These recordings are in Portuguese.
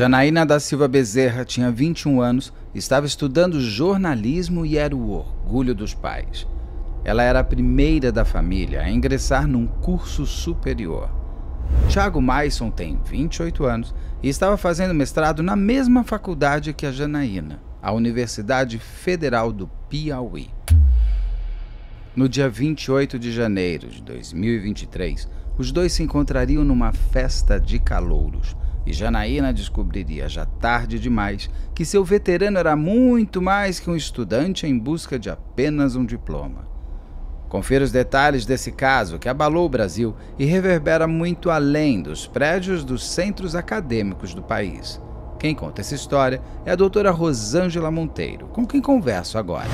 Janaína da Silva Bezerra tinha 21 anos, estava estudando jornalismo e era o orgulho dos pais. Ela era a primeira da família a ingressar num curso superior. Tiago Maison tem 28 anos e estava fazendo mestrado na mesma faculdade que a Janaína, a Universidade Federal do Piauí. No dia 28 de janeiro de 2023, os dois se encontrariam numa festa de calouros. E Janaína descobriria já tarde demais que seu veterano era muito mais que um estudante em busca de apenas um diploma. Confira os detalhes desse caso que abalou o Brasil e reverbera muito além dos prédios dos centros acadêmicos do país. Quem conta essa história é a doutora Rosângela Monteiro, com quem converso agora.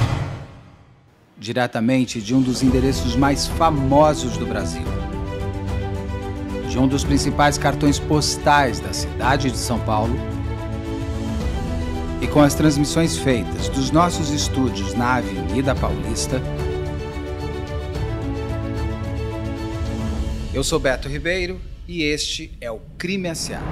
Diretamente de um dos endereços mais famosos do Brasil de um dos principais cartões postais da cidade de São Paulo, e com as transmissões feitas dos nossos estúdios na Avenida Paulista, eu sou Beto Ribeiro e este é o Crime S.A.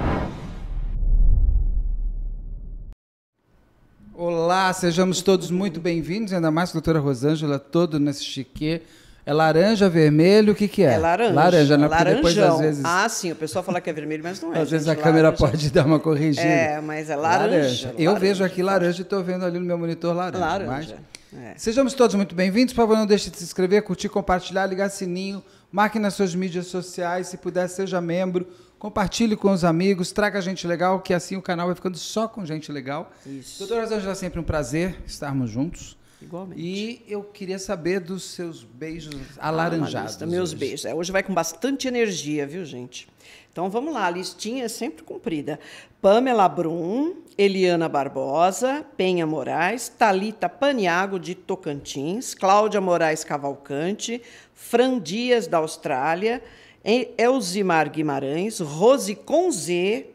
Olá, sejamos todos muito bem-vindos, ainda mais a doutora Rosângela, todo nesse chique é laranja, vermelho, o que que é? É laranja. Laranja, né? Laranjão. depois, às vezes... Ah, sim, o pessoal fala que é vermelho, mas não é. às vezes a laranja. câmera pode dar uma corrigida. É, mas é laranja. laranja. Eu laranja. vejo aqui laranja e estou vendo ali no meu monitor laranja. Laranja. Mas... É. Sejamos todos muito bem-vindos. Por favor, não deixe de se inscrever, curtir, compartilhar, ligar sininho, marque nas suas mídias sociais, se puder, seja membro. Compartilhe com os amigos, traga gente legal, que assim o canal vai ficando só com gente legal. Isso. Doutora Rosângela, é sempre um prazer estarmos juntos. Igualmente. E eu queria saber dos seus beijos ah, alaranjados. Ah, meus hoje. beijos. É, hoje vai com bastante energia, viu, gente? Então vamos lá, a listinha é sempre cumprida. Pamela Brum, Eliana Barbosa, Penha Moraes, Talita Paniago de Tocantins, Cláudia Moraes Cavalcante, Fran Dias da Austrália, Elzimar Guimarães, Rose com Z,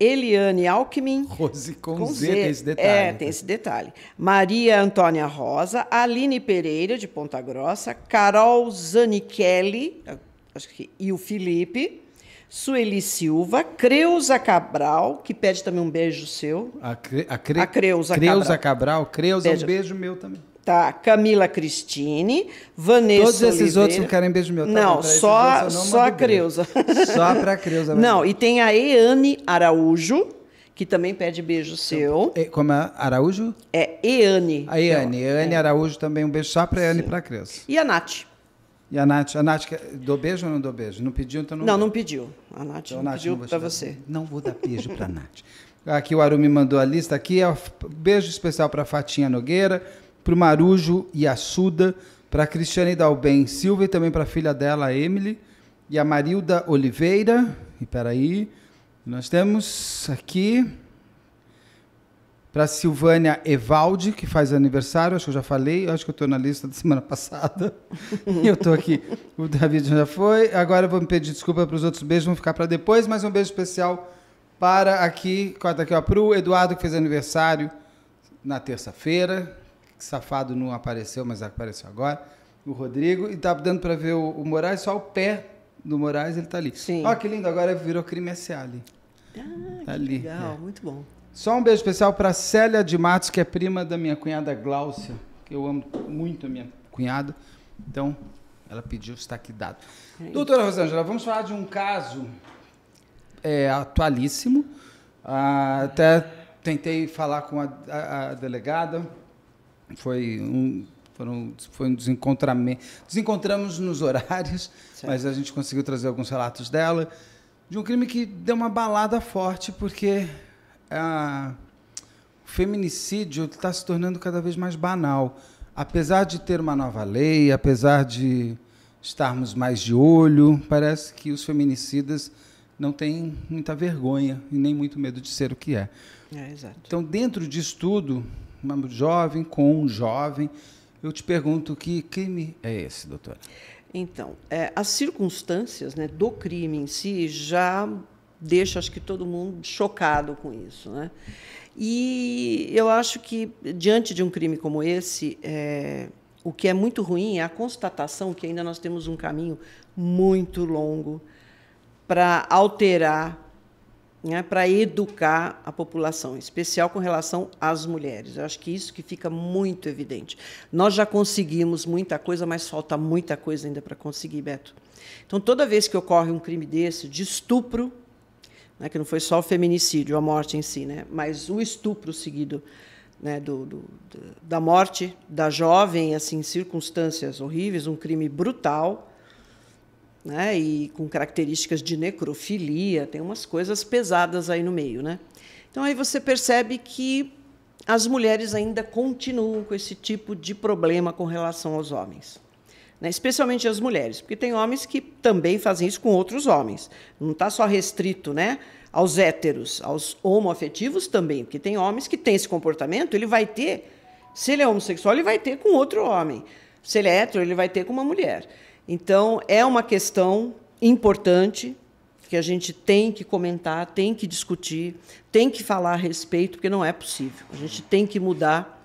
Eliane Alckmin. Rose com, com Z, Z, tem esse detalhe. É, né? tem esse detalhe. Maria Antônia Rosa, Aline Pereira, de Ponta Grossa, Carol Zanichelli, acho que, e o Felipe. Sueli Silva, Creuza Cabral, que pede também um beijo seu. A, cre, a, cre, a Creuza, Creuza Cabral. Creuza Cabral, Creuza, um beijo meu também tá? Camila Cristine, Vanessa Todos esses Oliveira. outros não querem beijo meu, tá? Não, só, não só a Creuza. Só para Creuza. Não, e tem a Eane Araújo, que também pede beijo então, seu. Como é? Araújo? É Eane. A Eane. Então, Eane é. Araújo também, um beijo só para Eane e para Creuza. E a Nath. E a Nath, a Nath, dou beijo ou não dou beijo? Não pediu, então não. Não, não pediu. A Nath então, não Nath, pediu para você. Não vou dar beijo para Nath. Aqui o Aru me mandou a lista aqui. É um beijo especial para Fatinha Nogueira, para o Marujo e a Suda, para a Cristiane Dalben Silva e também para a filha dela, a Emily, e a Marilda Oliveira. E peraí, nós temos aqui para a Silvânia Evaldi, que faz aniversário, acho que eu já falei, acho que eu estou na lista da semana passada. e eu estou aqui, o David já foi. Agora eu vou me pedir desculpa para os outros beijos, vão ficar para depois, mas um beijo especial para aqui, corta aqui, para o Eduardo, que fez aniversário na terça-feira, que safado não apareceu, mas apareceu agora, o Rodrigo, e tá dando para ver o, o, Moraes, só o pé do Moraes ele tá ali. Sim. Ó, que lindo, agora virou crime SA ali. Ah, tá ali. legal, é. muito bom. Só um beijo especial para Célia de Matos, que é prima da minha cunhada Gláucia, que eu amo muito a minha cunhada. Então, ela pediu, está aqui dado. É Doutora Rosângela, vamos falar de um caso é, atualíssimo. Ah, até tentei falar com a, a, a delegada foi um, foram, foi um desencontramento. Desencontramos nos horários, certo. mas a gente conseguiu trazer alguns relatos dela. De um crime que deu uma balada forte, porque a, ah, o feminicídio está se tornando cada vez mais banal. Apesar de ter uma nova lei, apesar de estarmos mais de olho, parece que os feminicidas não têm muita vergonha e nem muito medo de ser o que é. é então, dentro disso tudo, uma jovem com um jovem. Eu te pergunto que crime é esse, doutora? Então, é, as circunstâncias né, do crime em si já deixa acho que todo mundo chocado com isso, né? E eu acho que diante de um crime como esse, é, o que é muito ruim é a constatação que ainda nós temos um caminho muito longo para alterar né, para educar a população, em especial com relação às mulheres. Eu acho que isso que fica muito evidente. Nós já conseguimos muita coisa, mas falta muita coisa ainda para conseguir, Beto. Então, toda vez que ocorre um crime desse, de estupro, né, que não foi só o feminicídio, a morte em si, né, mas o estupro seguido né, do, do, da morte da jovem, assim, em circunstâncias horríveis, um crime brutal, né? E com características de necrofilia, tem umas coisas pesadas aí no meio, né? Então aí você percebe que as mulheres ainda continuam com esse tipo de problema com relação aos homens. Né? Especialmente as mulheres, porque tem homens que também fazem isso com outros homens. Não está só restrito né, aos héteros, aos homoafetivos também, porque tem homens que têm esse comportamento, ele vai ter, se ele é homossexual, ele vai ter com outro homem. Se ele é hétero, ele vai ter com uma mulher. Então, é uma questão importante que a gente tem que comentar, tem que discutir, tem que falar a respeito, porque não é possível. A gente tem que mudar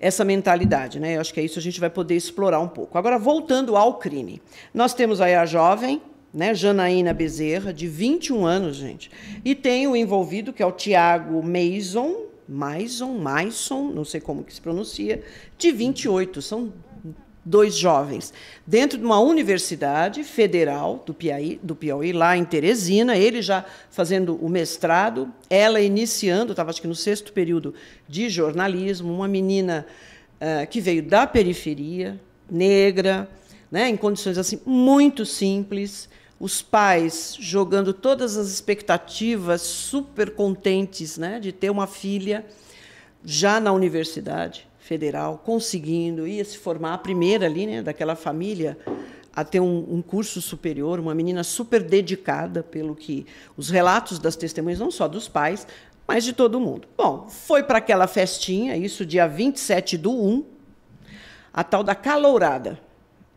essa mentalidade, né? Eu acho que é isso que a gente vai poder explorar um pouco. Agora, voltando ao crime. Nós temos aí a jovem, né, Janaína Bezerra, de 21 anos, gente, e tem o envolvido, que é o Tiago Mason, Maison, Maison, não sei como que se pronuncia, de 28. São dois jovens, dentro de uma universidade federal do Piauí, do Piauí lá em Teresina, ele já fazendo o mestrado, ela iniciando, estava acho que no sexto período de jornalismo, uma menina uh, que veio da periferia, negra, né, em condições assim muito simples, os pais jogando todas as expectativas, super contentes, né, de ter uma filha já na universidade federal, conseguindo, ia se formar a primeira ali, né, daquela família, a ter um, um, curso superior, uma menina super dedicada, pelo que os relatos das testemunhas, não só dos pais, mas de todo mundo. Bom, foi para aquela festinha, isso dia 27 do 1, a tal da calourada.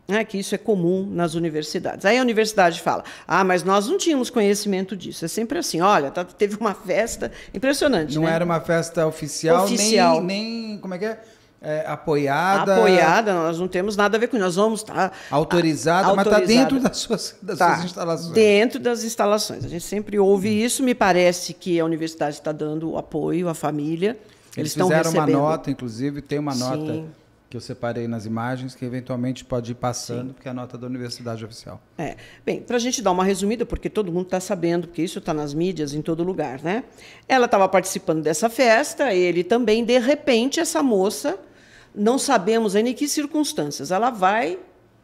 Né, que isso é comum nas universidades. Aí a universidade fala: ah, mas nós não tínhamos conhecimento disso. É sempre assim: olha, tá, teve uma festa impressionante. Não né? era uma festa oficial, oficial. Nem, nem. Como é que é? é, apoiada. Apoiada, nós não temos nada a ver com isso. Nós vamos estar. Tá autorizada, autorizada, mas está dentro das, suas, das tá, suas instalações. Dentro das instalações. A gente sempre ouve isso. Me parece que a universidade está dando apoio à família. Eles, Eles fizeram uma nota, inclusive, tem uma nota Sim. que eu separei nas imagens, que eventualmente pode ir passando, Sim. porque é a nota da universidade oficial. É. Bem, para a gente dar uma resumida, porque todo mundo está sabendo, porque isso está nas mídias, em todo lugar, né? Ela estava participando dessa festa, ele também, de repente, essa moça não sabemos ainda em que circunstâncias. Ela vai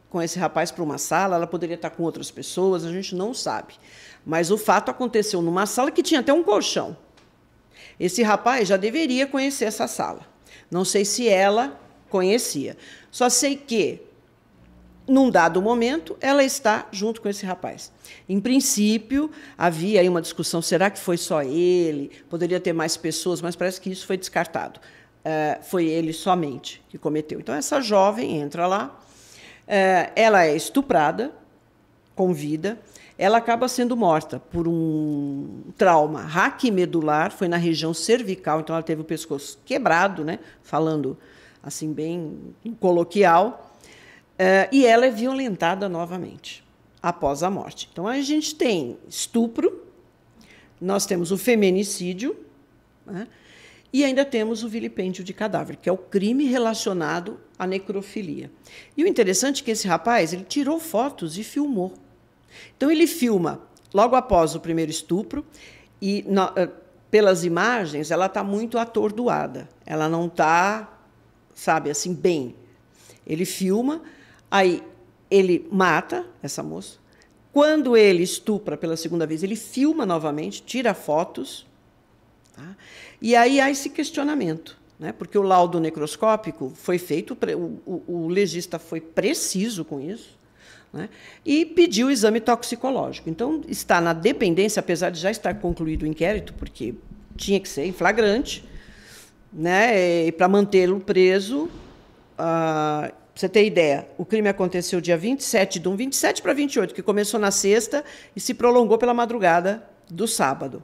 com esse rapaz para uma sala, ela poderia estar com outras pessoas, a gente não sabe. Mas o fato aconteceu numa sala que tinha até um colchão. Esse rapaz já deveria conhecer essa sala. Não sei se ela conhecia. Só sei que, num dado momento, ela está junto com esse rapaz. Em princípio, havia aí uma discussão: será que foi só ele? Poderia ter mais pessoas, mas parece que isso foi descartado. É, foi ele somente que cometeu. Então, essa jovem entra lá, é, ela é estuprada com vida, ela acaba sendo morta por um trauma raquimedular, foi na região cervical, então ela teve o pescoço quebrado, né? falando assim bem coloquial, é, e ela é violentada novamente após a morte. Então a gente tem estupro, nós temos o feminicídio, né? E ainda temos o vilipêndio de cadáver, que é o crime relacionado à necrofilia. E o interessante é que esse rapaz, ele tirou fotos e filmou. Então ele filma logo após o primeiro estupro e na, eh, pelas imagens ela está muito atordoada. Ela não está, sabe, assim bem. Ele filma, aí ele mata essa moça. Quando ele estupra pela segunda vez, ele filma novamente, tira fotos Tá? E aí há esse questionamento, né? porque o laudo necroscópico foi feito, o, o, o legista foi preciso com isso, né? e pediu o exame toxicológico. Então, está na dependência, apesar de já estar concluído o inquérito, porque tinha que ser em flagrante, né? e para mantê-lo preso. Ah, você ter ideia, o crime aconteceu dia 27 de 1, 27 para 28, que começou na sexta e se prolongou pela madrugada do sábado.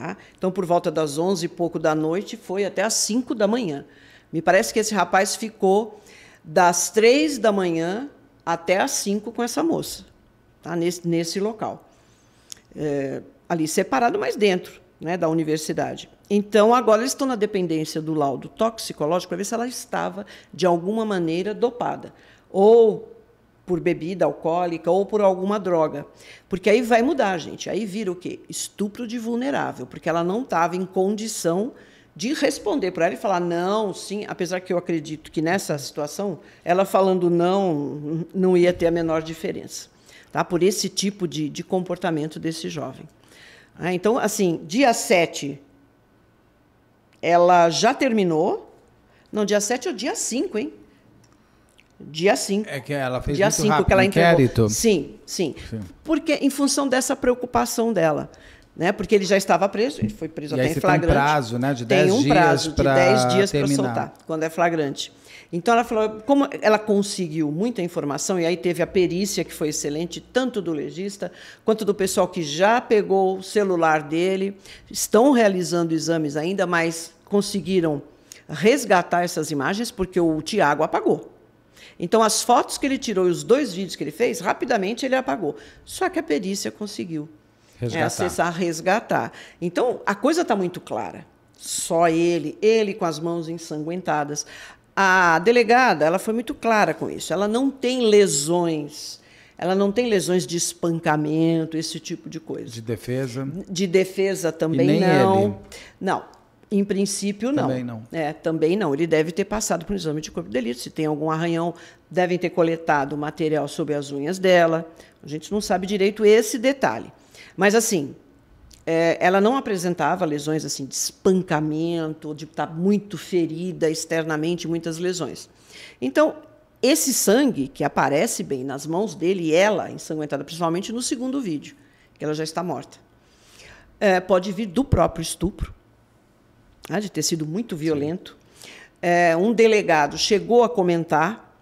Tá? Então, por volta das 11 e pouco da noite, foi até às 5 da manhã. Me parece que esse rapaz ficou das 3 da manhã até às 5 com essa moça, tá? nesse, nesse local. É, ali separado, mas dentro né, da universidade. Então, agora eles estão na dependência do laudo toxicológico para ver se ela estava, de alguma maneira, dopada. Ou por bebida alcoólica ou por alguma droga. Porque aí vai mudar, gente. Aí vira o quê? Estupro de vulnerável, porque ela não estava em condição de responder para ela e falar não, sim, apesar que eu acredito que nessa situação, ela falando não, não ia ter a menor diferença, tá? por esse tipo de, de comportamento desse jovem. Ah, então, assim, dia 7, ela já terminou. Não, dia 7 é o dia 5, hein? Dia 5. É que ela fez dia 5 que ela entregou. Sim, sim, sim, Porque em função dessa preocupação dela, né? Porque ele já estava preso, ele foi preso e até em flagrante. Tem um prazo, né, de 10 dias Tem um prazo de 10 dias para soltar, quando é flagrante. Então ela falou, como ela conseguiu muita informação e aí teve a perícia que foi excelente tanto do legista quanto do pessoal que já pegou o celular dele, estão realizando exames ainda, mas conseguiram resgatar essas imagens porque o Tiago apagou. Então, as fotos que ele tirou e os dois vídeos que ele fez, rapidamente ele apagou. Só que a perícia conseguiu né, resgatar. acessar, resgatar. Então, a coisa está muito clara. Só ele, ele com as mãos ensanguentadas. A delegada, ela foi muito clara com isso. Ela não tem lesões ela não tem lesões de espancamento, esse tipo de coisa. De defesa? De defesa também não. Ele. Não. Em princípio, não. Também não. É, também não. Ele deve ter passado por um exame de corpo de delito. Se tem algum arranhão, devem ter coletado material sobre as unhas dela. A gente não sabe direito esse detalhe. Mas, assim, é, ela não apresentava lesões assim de espancamento, de estar tá muito ferida externamente, muitas lesões. Então, esse sangue que aparece bem nas mãos dele e ela ensanguentada, principalmente no segundo vídeo, que ela já está morta, é, pode vir do próprio estupro né, de ter sido muito violento. É, um delegado chegou a comentar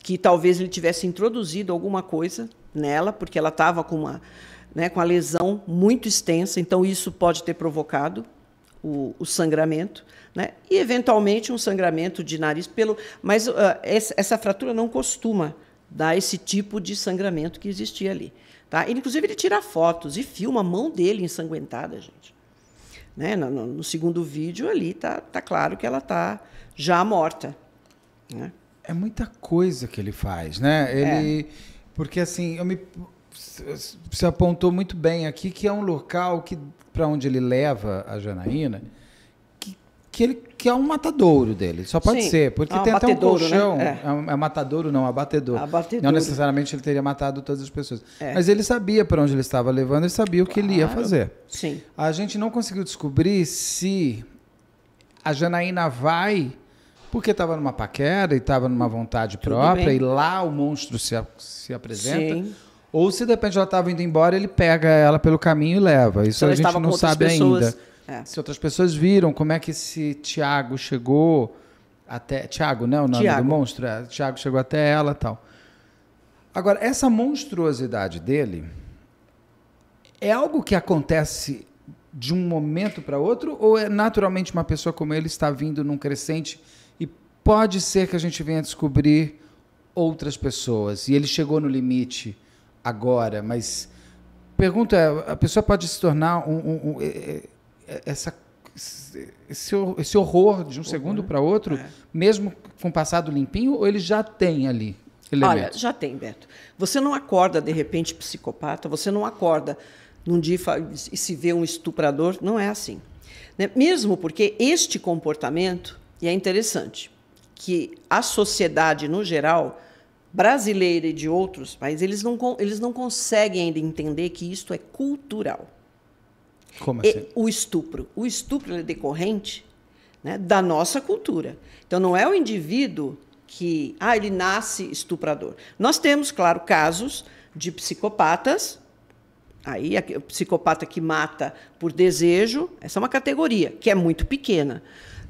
que talvez ele tivesse introduzido alguma coisa nela, porque ela estava com uma, né, com a lesão muito extensa, então isso pode ter provocado o, o sangramento, né? e eventualmente um sangramento de nariz pelo, mas uh, essa, essa fratura não costuma dar esse tipo de sangramento que existia ali, tá? Ele, inclusive ele tira fotos e filma a mão dele ensanguentada, gente. Né? No, no, no segundo vídeo ali tá, tá claro que ela tá já morta. Né? É muita coisa que ele faz, né? Ele. É. Porque assim, eu me você apontou muito bem aqui que é um local que para onde ele leva a Janaína que ele que é um matadouro dele. Só pode Sim, ser, porque é tem até um né? colchão. Né? É. É, um, é matadouro, não, abatedor. abatedor. Não necessariamente ele teria matado todas as pessoas. É. Mas ele sabia para onde ele estava levando, ele sabia o que claro. ele ia fazer. Sim. A gente não conseguiu descobrir se a Janaína vai porque estava numa paquera e estava numa vontade Tudo própria, bem. e lá o monstro se, se apresenta. Sim. Ou se de repente ela estava indo embora, ele pega ela pelo caminho e leva. Isso a gente não sabe pessoas... ainda é. Se outras pessoas viram como é que esse Tiago chegou até. Tiago, né? O nome Thiago. do monstro? É, Tiago chegou até ela tal. Agora, essa monstruosidade dele é algo que acontece de um momento para outro ou é naturalmente uma pessoa como ele está vindo num crescente e pode ser que a gente venha descobrir outras pessoas e ele chegou no limite agora, mas pergunta é, a pessoa pode se tornar um, um, um é, é, é, essa esse, esse horror de um segundo para é. outro, é. mesmo com o passado limpinho, ou ele já tem ali? Elementos? Olha, já tem, Beto. Você não acorda de repente psicopata, você não acorda num dia e se vê um estuprador, não é assim. Né? Mesmo porque este comportamento, e é interessante, que a sociedade no geral, brasileira e de outros países, eles não, eles não conseguem ainda entender que isto é cultural. Como assim? E, o estupro. O estupro é decorrente né, da nossa cultura. Então, não é o indivíduo que ah, ele nasce estuprador. Nós temos, claro, casos de psicopatas. Aí, o psicopata que mata por desejo, essa é uma categoria que é muito pequena.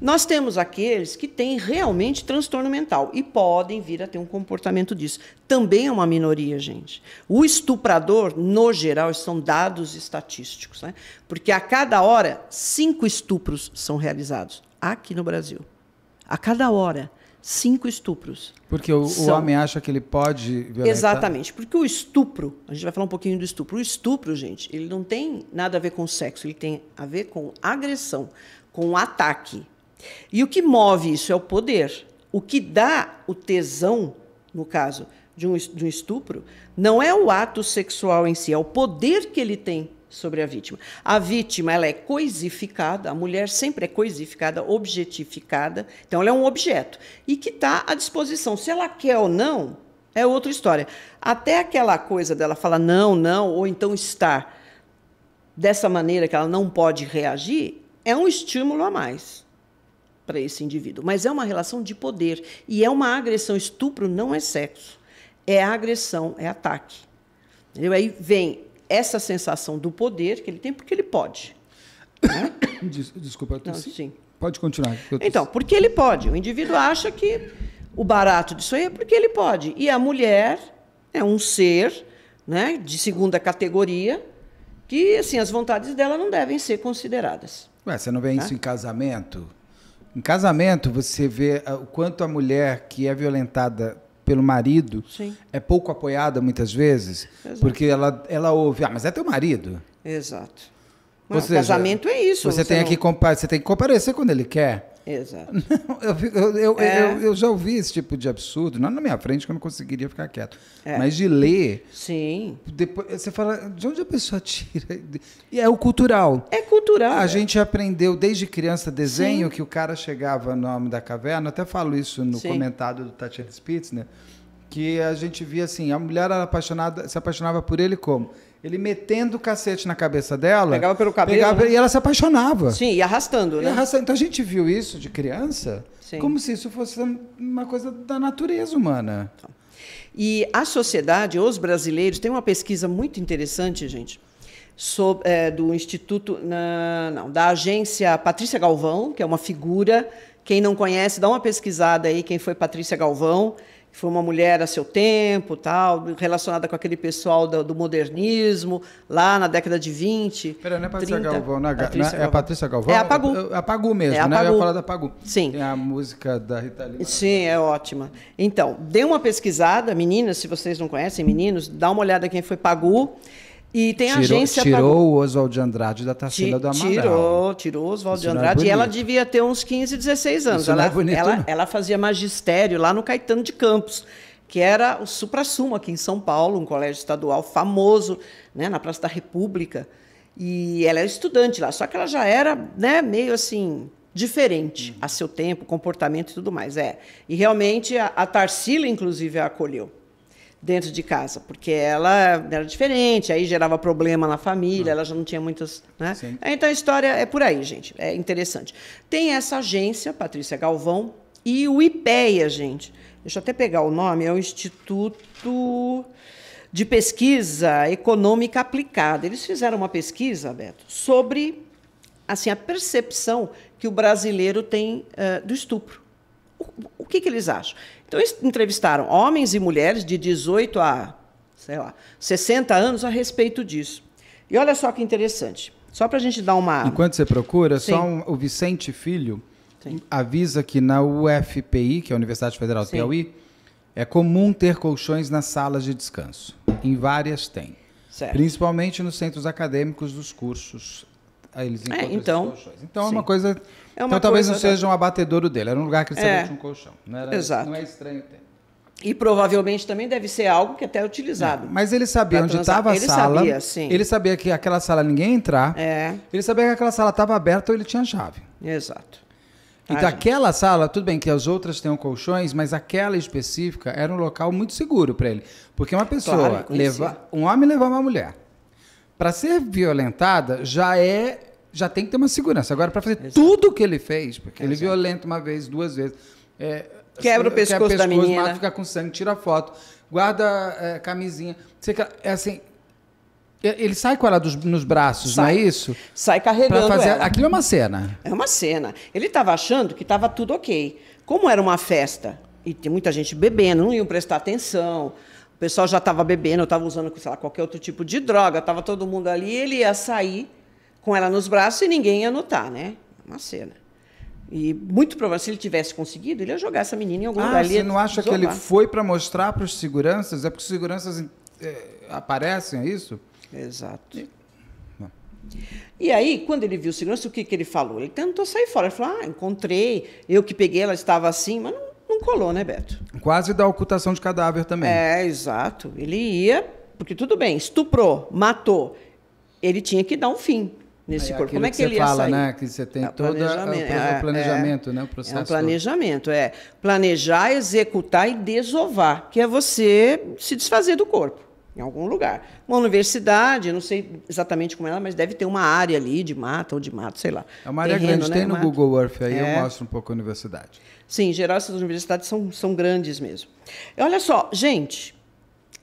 Nós temos aqueles que têm realmente transtorno mental e podem vir a ter um comportamento disso. Também é uma minoria, gente. O estuprador, no geral, são dados estatísticos, né? porque a cada hora, cinco estupros são realizados aqui no Brasil. A cada hora cinco estupros. Porque o, São... o, homem acha que ele pode violentar. Exatamente, porque o estupro, a gente vai falar um pouquinho do estupro. O estupro, gente, ele não tem nada a ver com sexo, ele tem a ver com agressão, com ataque, e o que move isso é o poder. O que dá o tesão, no caso de um, estupro, não é o ato sexual em si, é o poder que ele tem sobre a vítima. A vítima ela é coisificada, a mulher sempre é coisificada, objetificada, então ela é um objeto e que está à disposição. Se ela quer ou não, é outra história. Até aquela coisa dela falar não, não, ou então estar dessa maneira que ela não pode reagir, é um estímulo a mais para esse indivíduo. Mas é uma relação de poder. E é uma agressão. Estupro não é sexo. É agressão, é ataque. Entendeu? Aí vem essa sensação do poder que ele tem porque ele pode. Né? Des Desculpa, eu não, sim. Pode continuar. Então, porque ele pode. O indivíduo acha que o barato disso aí é porque ele pode. E a mulher é um ser né, de segunda categoria que assim as vontades dela não devem ser consideradas. Ué, você não vê né? isso tá? em casamento? Em casamento, você vê ah, o quanto a mulher que é violentada pelo marido Sim. é pouco apoiada muitas vezes, Exato. porque ela, ela ouve, ah, mas é teu marido. Exato. Mas seja, casamento é isso. Você, você tem, não... que, você tem que comparecer quando ele quer. Exato. Não, eu, eu, é. eu, eu, já ouvi esse tipo de absurdo, não na minha frente, que eu não conseguiria ficar quieto. É. Mas de ler. Sim. Depois, você fala, de onde a pessoa tira? E é o cultural. É cultural. A é. gente aprendeu desde criança desenho, Sim. que o cara chegava no Homem da Caverna, até falo isso no Sim. comentário do Tatiana Spitzner, que a gente via assim, a mulher era apaixonada, se apaixonava por ele como? Ele metendo o cacete na cabeça dela. Pegava pelo cabelo. Pegava, né? E ela se apaixonava. Sim, e arrastando, né? E arrastando. Então a gente viu isso de criança Sim. como se isso fosse uma coisa da natureza humana. E a sociedade, os brasileiros, tem uma pesquisa muito interessante, gente, sobre, é, do Instituto. Na, não, da agência Patrícia Galvão, que é uma figura. Quem não conhece, dá uma pesquisada aí, quem foi Patrícia Galvão foi uma mulher a seu tempo, tal, relacionada com aquele pessoal do, do modernismo, lá na década de 20. Peraí, não é Patrícia 30, Galvão, não é, Patrícia não é, é Galvão. é Patrícia Galvão? É a Pagu. É a Pagu mesmo, é a né? Pagu. Eu ia falar da Pagu. Sim. Tem a música da Rita Sim, é ótima. Então, dê uma pesquisada, meninas, se vocês não conhecem, meninos, dá uma olhada quem foi Pagu. E tem tirou, agência. Tirou pra... o Oswald de Andrade da Tarsila do Amaral. Tirou, tirou o Oswald de é Andrade. É e ela devia ter uns 15, 16 anos. Isso é ela, é bonito, ela, ela, fazia magistério lá no Caetano de Campos, que era o supra-sumo aqui em São Paulo, um colégio estadual famoso, né, na Praça da República. E ela era estudante lá, só que ela já era né, meio assim diferente a seu tempo, comportamento e tudo mais. É. E realmente a, a Tarsila, inclusive, a acolheu dentro de casa, porque ela era diferente, aí gerava problema na família, ah. ela já não tinha muitas. Né? Então a história é por aí, gente. É interessante. Tem essa agência, Patrícia Galvão, e o IPEA, gente. Deixa eu até pegar o nome, é o Instituto de Pesquisa Econômica Aplicada. Eles fizeram uma pesquisa, Beto, sobre assim a percepção que o brasileiro tem uh, do estupro. O, o que, que eles acham? Então, eles entrevistaram homens e mulheres de 18 a, sei lá, 60 anos a respeito disso. E olha só que interessante. Só para a gente dar uma. Enquanto você procura, Sim. só um, o Vicente Filho Sim. avisa que na UFPI, que é a Universidade Federal do Sim. Piauí, é comum ter colchões nas salas de descanso. Em várias tem. Certo. Principalmente nos centros acadêmicos dos cursos Aí ah, eles é, encontram é, então, colchões. Então é sim. é uma coisa. É uma então coisa talvez não seja um abatedouro dele, era um lugar que ele sabia é. tinha tipo um colchão. Não, era, Exato. não é estranho ter. E provavelmente também deve ser algo que é até é utilizado. Não, mas ele sabia onde estava a ele sala. Sabia, sim. Ele sabia que aquela sala ninguém ia entrar. É. Ele sabia que aquela sala estava aberta ou ele tinha chave. Exato. E ah, daquela sala, tudo bem que as outras tenham colchões, mas aquela específica era um local muito seguro para ele. Porque uma pessoa, claro, leva, um homem levava uma mulher para ser violentada já é já tem que ter uma segurança. Agora para fazer Exato. tudo o que ele fez, porque Exato. ele violenta uma vez, duas vezes, é, quebra o pescoço, assim, quebra o pescoço da menina, mata, fica com sangue, tira foto, guarda é, camisinha, é assim. Ele sai com ela dos, nos braços, sai. não é isso? Sai carregando fazer... ela. Aquilo é uma cena. É uma cena. Ele estava achando que estava tudo ok. Como era uma festa e tem muita gente bebendo, não iam prestar atenção, pessoal já estava bebendo, estava usando lá, qualquer outro tipo de droga, estava todo mundo ali, ele ia sair com ela nos braços e ninguém ia notar, né? Uma cena. E muito provavelmente, se ele tivesse conseguido, ele ia jogar essa menina em algum ah, lugar. Você não acha que ele foi para mostrar para os seguranças? É porque os seguranças é, aparecem, é isso? Exato. E... E aí, quando ele viu o segurança, o que, que ele falou? Ele tentou sair fora. Ele falou: Ah, encontrei, eu que peguei, ela estava assim, mas não não colou, né, Beto? Quase da ocultação de cadáver também. É, exato. Ele ia, porque tudo bem, estuprou, matou. Ele tinha que dar um fim nesse Aí, corpo. Como é que, que ele ia fala, sair? Né, que você tem é todo o planejamento, é, o é. planejamento é, né, o processo. É um planejamento, é planejar, executar e desovar, que é você se desfazer do corpo em algum lugar. Uma universidade, não sei exatamente como é, mas deve ter uma área ali de mata ou de mato, sei lá. É uma área Terreno, grande, né? tem no Google Earth aí, eu é. mostro um pouco a universidade. Sim, em geral essas universidades são, são grandes mesmo. E olha só, gente,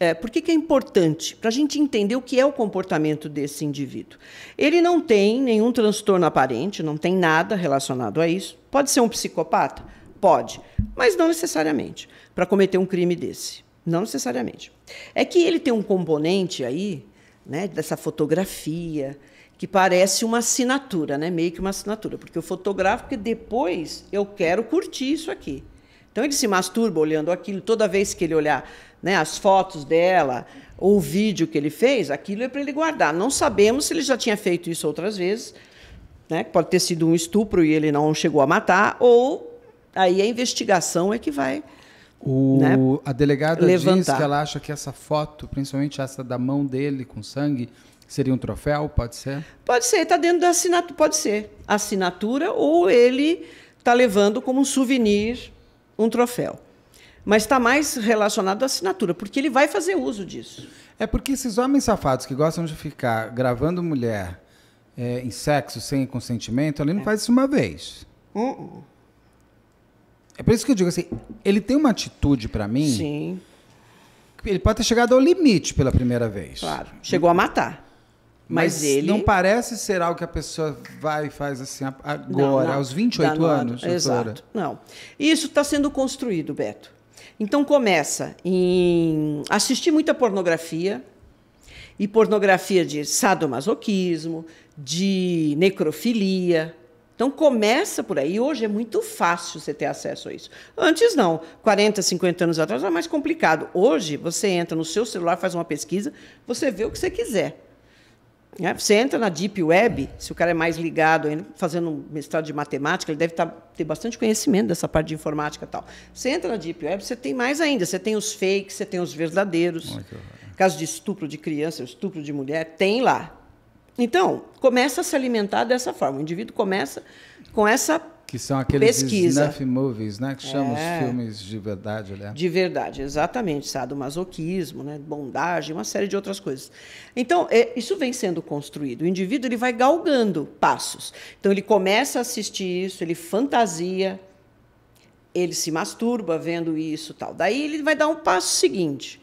é, por que, que é importante? Para a gente entender o que é o comportamento desse indivíduo. Ele não tem nenhum transtorno aparente, não tem nada relacionado a isso. Pode ser um psicopata? Pode, mas não necessariamente para cometer um crime desse. Não necessariamente. É que ele tem um componente aí, né, dessa fotografia, que parece uma assinatura, né? meio que uma assinatura, porque eu fotografo porque depois eu quero curtir isso aqui. Então ele se masturba olhando aquilo, toda vez que ele olhar né, as fotos dela ou o vídeo que ele fez, aquilo é para ele guardar. Não sabemos se ele já tinha feito isso outras vezes, né? pode ter sido um estupro e ele não chegou a matar, ou aí a investigação é que vai o, né? A delegada Levantar. diz que ela acha que essa foto, principalmente essa da mão dele com sangue, Seria um troféu, pode ser? Pode ser, está dentro da assinatura, pode ser. Assinatura ou ele está levando como um souvenir um troféu. Mas está mais relacionado à assinatura, porque ele vai fazer uso disso. É porque esses homens safados que gostam de ficar gravando mulher é, em sexo sem consentimento, ele não é. faz isso uma vez. Uh -uh. É por isso que eu digo assim, ele tem uma atitude para mim. Sim. Ele pode ter chegado ao limite pela primeira vez. Claro. Chegou a matar. Mas, Mas ele... não parece ser algo que a pessoa vai e faz assim agora, não, não. aos 28 anos, doutora? Exato, não. Isso está sendo construído, Beto. Então começa em assistir muita pornografia, e pornografia de sadomasoquismo, de necrofilia. Então começa por aí. Hoje é muito fácil você ter acesso a isso. Antes não. 40, 50 anos atrás era mais complicado. Hoje você entra no seu celular, faz uma pesquisa, você vê o que você quiser. Né? Você entra na Deep Web, se o cara é mais ligado, ainda fazendo um mestrado de matemática, ele deve tá, ter bastante conhecimento dessa parte de informática e tal. Você entra na Deep Web, você tem mais ainda. Você tem os fakes, você tem os verdadeiros. Muito Caso de estupro de criança, estupro de mulher, tem lá. Então, começa a se alimentar dessa forma. O indivíduo começa com essa que são aqueles pesquisa. snuff movies, né? Que chamam é. os filmes de verdade, né? De verdade, exatamente. masoquismo, né? bondagem, uma série de outras coisas. Então, é, isso vem sendo construído. O indivíduo ele vai galgando passos. Então, ele começa a assistir isso, ele fantasia, ele se masturba vendo isso tal. Daí, ele vai dar um passo seguinte.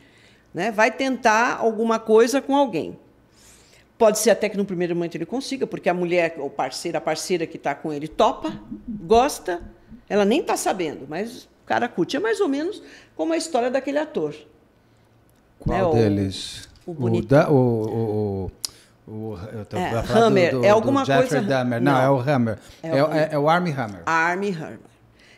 Né? Vai tentar alguma coisa com alguém. Pode ser até que no primeiro momento ele consiga, porque a mulher, ou parceira, a parceira que está com ele topa, gosta, ela nem está sabendo, mas o cara curte. É mais ou menos como a história daquele ator. Qual né? o, deles? O, bonito. O, da, o, o, o é, Hammer. É do, do, é alguma coisa. Não, Não, é o Hammer. É, é, é, é o Army Hammer. Army Hammer.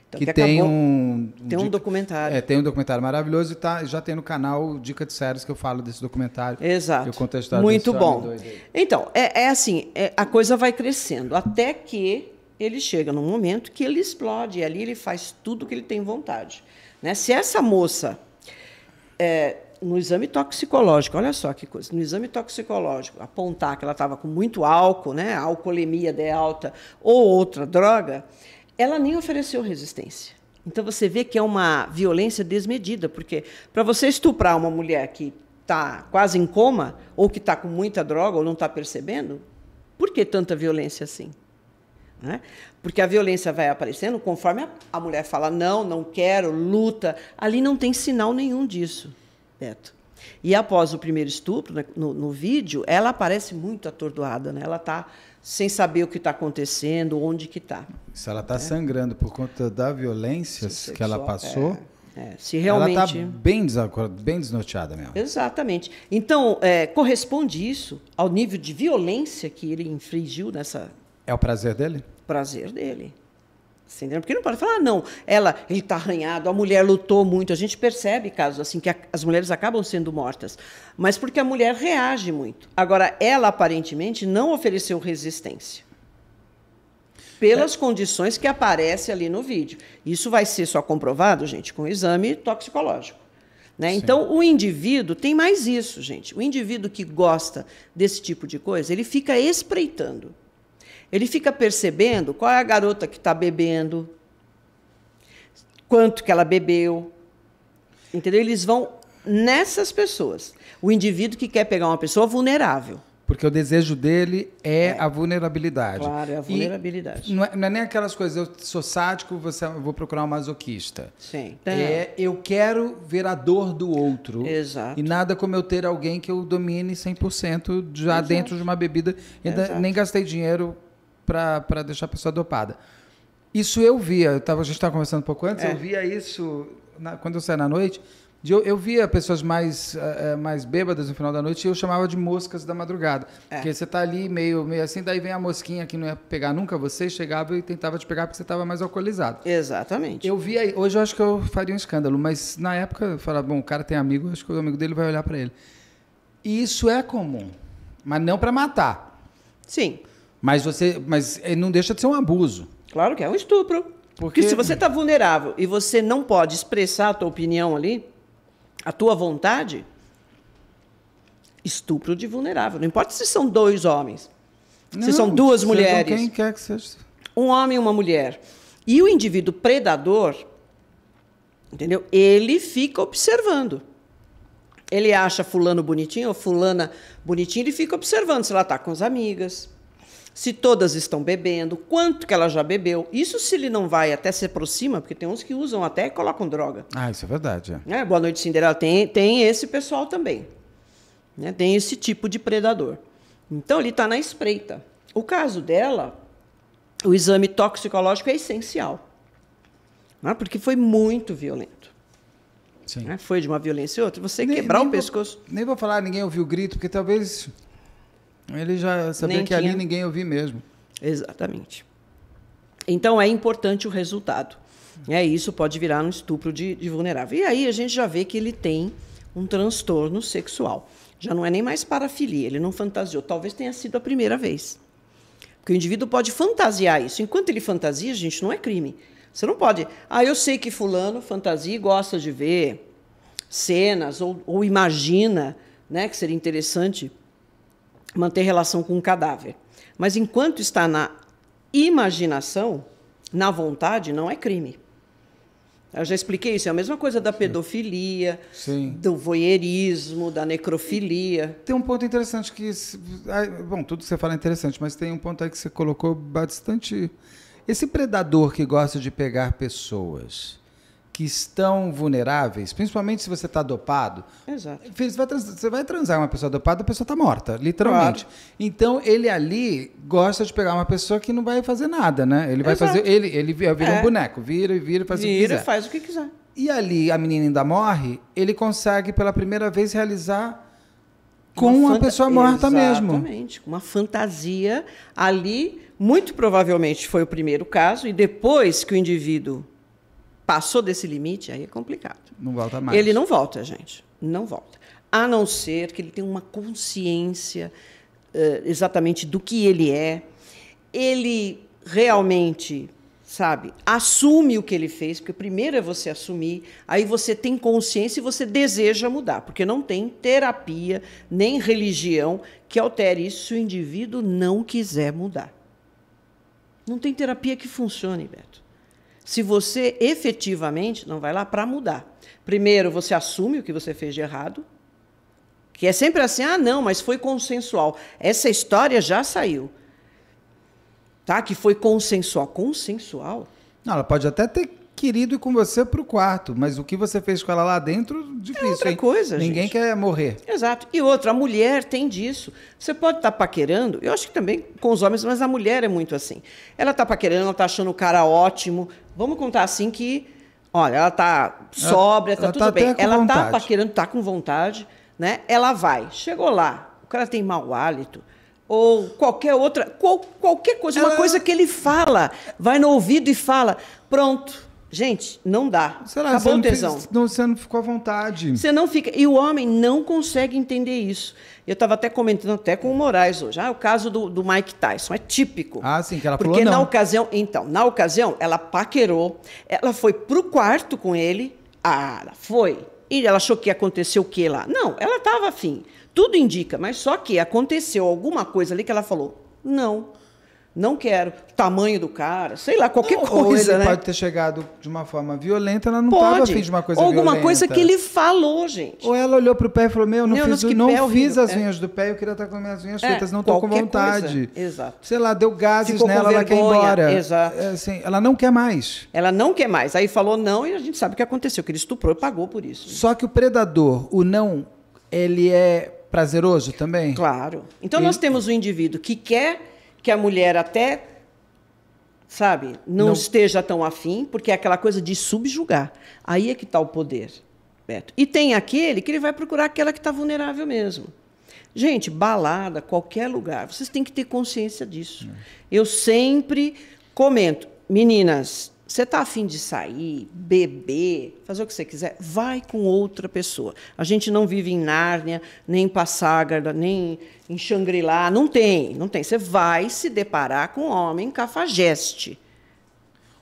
Então, que, que tem um tem um dica, documentário. É, tem um documentário maravilhoso e tá, já tem no canal Dica de Séries que eu falo desse documentário. Exato. Eu conto a história Muito bom. Então, é, é assim, é, a coisa vai crescendo até que ele chega num momento que ele explode e ali ele faz tudo que ele tem vontade. Né? Se essa moça é, no exame toxicológico, olha só que coisa, no exame toxicológico, apontar que ela estava com muito álcool, né, a alcoolemia de é alta ou outra droga, ela nem ofereceu resistência. Então você vê que é uma violência desmedida, porque para você estuprar uma mulher que está quase em coma, ou que está com muita droga, ou não está percebendo, por que tanta violência assim? Né? Porque a violência vai aparecendo conforme a, a mulher fala não, não quero, luta. Ali não tem sinal nenhum disso, Beto. E após o primeiro estupro, né, no, no, vídeo, ela aparece muito atordoada, né? ela está sem saber o que está acontecendo, onde que está. Se ela está é. sangrando por conta da violência sexual, que ela passou, é, é. se realmente ela está bem, bem desnorteada mesmo. Exatamente. Então é, corresponde isso ao nível de violência que ele infringiu nessa. É o prazer dele. Prazer dele. Você entendeu? Porque não pode falar, ah, não, ela, ele está arranhado, a mulher lutou muito. A gente percebe casos assim, que a, as mulheres acabam sendo mortas, mas porque a mulher reage muito. Agora, ela aparentemente não ofereceu resistência. Pelas é. condições que aparece ali no vídeo. Isso vai ser só comprovado, gente, com exame toxicológico. Né? Então, o indivíduo tem mais isso, gente. O indivíduo que gosta desse tipo de coisa, ele fica espreitando. Ele fica percebendo qual é a garota que está bebendo, quanto que ela bebeu. Entendeu? Eles vão nessas pessoas. O indivíduo que quer pegar uma pessoa vulnerável. Porque o desejo dele é, é. a vulnerabilidade. Claro, é a vulnerabilidade. Não é, não é, nem aquelas coisas, eu sou sádico, você, eu vou procurar um masoquista. Sim. É, eu quero ver a dor do outro. Exato. E nada como eu ter alguém que eu domine 100% já Exato. dentro de uma bebida. Ainda Exato. nem gastei dinheiro para deixar a pessoa dopada. Isso eu via, eu tava, a gente estava conversando um pouco antes, é. eu via isso na, quando eu saía na noite. De, eu, eu via pessoas mais, é, mais bêbadas no final da noite e eu chamava de moscas da madrugada. É. Porque você está ali meio, meio assim, daí vem a mosquinha que não ia pegar nunca você, chegava e tentava te pegar porque você estava mais alcoolizado. Exatamente. Eu via, hoje eu acho que eu faria um escândalo, mas na época eu falava, bom, o cara tem amigo, acho que o amigo dele vai olhar para ele. E isso é comum, mas não para matar. Sim. Mas você, mas não deixa de ser um abuso. Claro que é um estupro. Porque, Porque se você está vulnerável e você não pode expressar a tua opinião ali, a tua vontade, estupro de vulnerável. Não importa se são dois homens, não, se são duas mulheres. Quem quer que seja. Um homem e uma mulher. E o indivíduo predador, entendeu? Ele fica observando. Ele acha fulano bonitinho ou fulana bonitinho, ele fica observando se ela está com as amigas, se todas estão bebendo, quanto que ela já bebeu. Isso se ele não vai até se aproxima, porque tem uns que usam até e colocam droga. Ah, isso é verdade. É. é Boa Noite Cinderela tem, tem esse pessoal também. Né? Tem esse tipo de predador. Então ele está na espreita. O caso dela, o exame toxicológico é essencial, né? porque foi muito violento. Sim. Né? Foi de uma violência e outra. Você nem, quebrar nem o vou, pescoço. Nem vou falar, ninguém ouviu o grito, porque talvez ele já sabia Nem que tinha... ali ninguém ouvia mesmo. Exatamente. Então é importante o resultado. É isso pode virar um estupro de, de vulnerável. E aí a gente já vê que ele tem um transtorno sexual. Já não é nem mais parafilia, ele não fantasiou. Talvez tenha sido a primeira vez. Porque o indivíduo pode fantasiar isso. Enquanto ele fantasia, gente, não é crime. Você não pode. Ah, eu sei que fulano fantasia e gosta de ver cenas ou, ou imagina né, que seria interessante manter relação com o cadáver. Mas enquanto está na imaginação, na vontade, não é crime. Eu já expliquei isso, é a mesma coisa da pedofilia, Sim. do voyeurismo, da necrofilia. Tem um ponto interessante que. Bom, tudo que você fala é interessante, mas tem um ponto aí que você colocou bastante. Esse predador que gosta de pegar pessoas, que estão vulneráveis, principalmente se você está dopado. Exato. você, vai transar, você vai transar uma pessoa dopada, a pessoa está morta, literalmente. Claro. Então ele ali gosta de pegar uma pessoa que não vai fazer nada, né? Ele vai Exato. fazer, ele, ele vira é. um boneco, vira e vira, faz vira, o que quiser. faz o que quiser. E ali a menina ainda morre, ele consegue pela primeira vez realizar com uma, pessoa morta Exatamente, mesmo. Exatamente, uma fantasia ali, muito provavelmente foi o primeiro caso e depois que o indivíduo Passou desse limite, aí é complicado. Não volta mais. Ele não volta, gente. Não volta. A não ser que ele tenha uma consciência uh, exatamente do que ele é. Ele realmente sabe? Assume o que ele fez, porque primeiro é você assumir, aí você tem consciência e você deseja mudar, porque não tem terapia nem religião que altere isso se o indivíduo não quiser mudar. Não tem terapia que funcione, Beto se você efetivamente não vai lá para mudar. Primeiro, você assume o que você fez de errado, que é sempre assim: ah, não, mas foi consensual. Essa história já saiu. Tá? Que foi consensual. Consensual? Não, ela pode até ter querido ir com você para o quarto, mas o que você fez com ela lá dentro, difícil. É outra hein? coisa, Ninguém gente. quer morrer. Exato. E outra, a mulher tem disso. Você pode estar tá paquerando, eu acho que também com os homens, mas a mulher é muito assim. Ela está paquerando, ela está achando o cara ótimo. Vamos contar assim que, olha, ela está sóbria, está tudo tá bem. Ela está paquerando, está com vontade, né? Ela vai. Chegou lá, o cara tem mau hálito ou qualquer outra, qual, qualquer coisa, uma ela... coisa que ele fala, vai no ouvido e fala, pronto, Gente, não dá. Será, Acabou o tesão. Fez, não, você não ficou à vontade. Você não fica. E o homem não consegue entender isso. Eu estava até comentando até com o Moraes hoje. Ah, o caso do, do Mike Tyson é típico. Ah, sim, que ela Porque falou Porque na ocasião, então, na ocasião, ela paquerou. Ela foi pro quarto com ele. Ah, ela foi. E ela achou que aconteceu o quê lá? Não, ela estava afim. Tudo indica, mas só que aconteceu alguma coisa ali que ela falou: não não quero, tamanho do cara, sei lá, qualquer coisa. Ou ele né? pode ter chegado de uma forma violenta, ela não estava afim de uma coisa ou alguma violenta. coisa que ele falou, gente. Ou ela olhou para o pé e falou: Meu, não, não fiz, não fiz as é. unhas do pé, eu queria estar com as minhas unhas é, feitas, não estou com vontade. Coisa. Exato. Sei lá, deu gases Ficou nela, ela quer ir embora. Exato. É, assim, ela não quer mais. Ela não quer mais. Aí falou não e a gente sabe o que aconteceu, que ele estuprou e pagou por isso. Só que o predador, o não, ele é prazeroso também? Claro. Então nós temos o um indivíduo que quer que a mulher até sabe, não, não, esteja tão afim, porque é aquela coisa de subjugar. Aí é que está o poder, Beto. E tem aquele que ele vai procurar aquela que está vulnerável mesmo. Gente, balada, qualquer lugar, vocês têm que ter consciência disso. É. Eu sempre comento, meninas, você está afim de sair, beber, fazer o que você quiser, vai com outra pessoa. A gente não vive em Nárnia, nem em Passágarda, nem em Xangri-Lá, não tem, não tem. Você vai se deparar com homem cafajeste.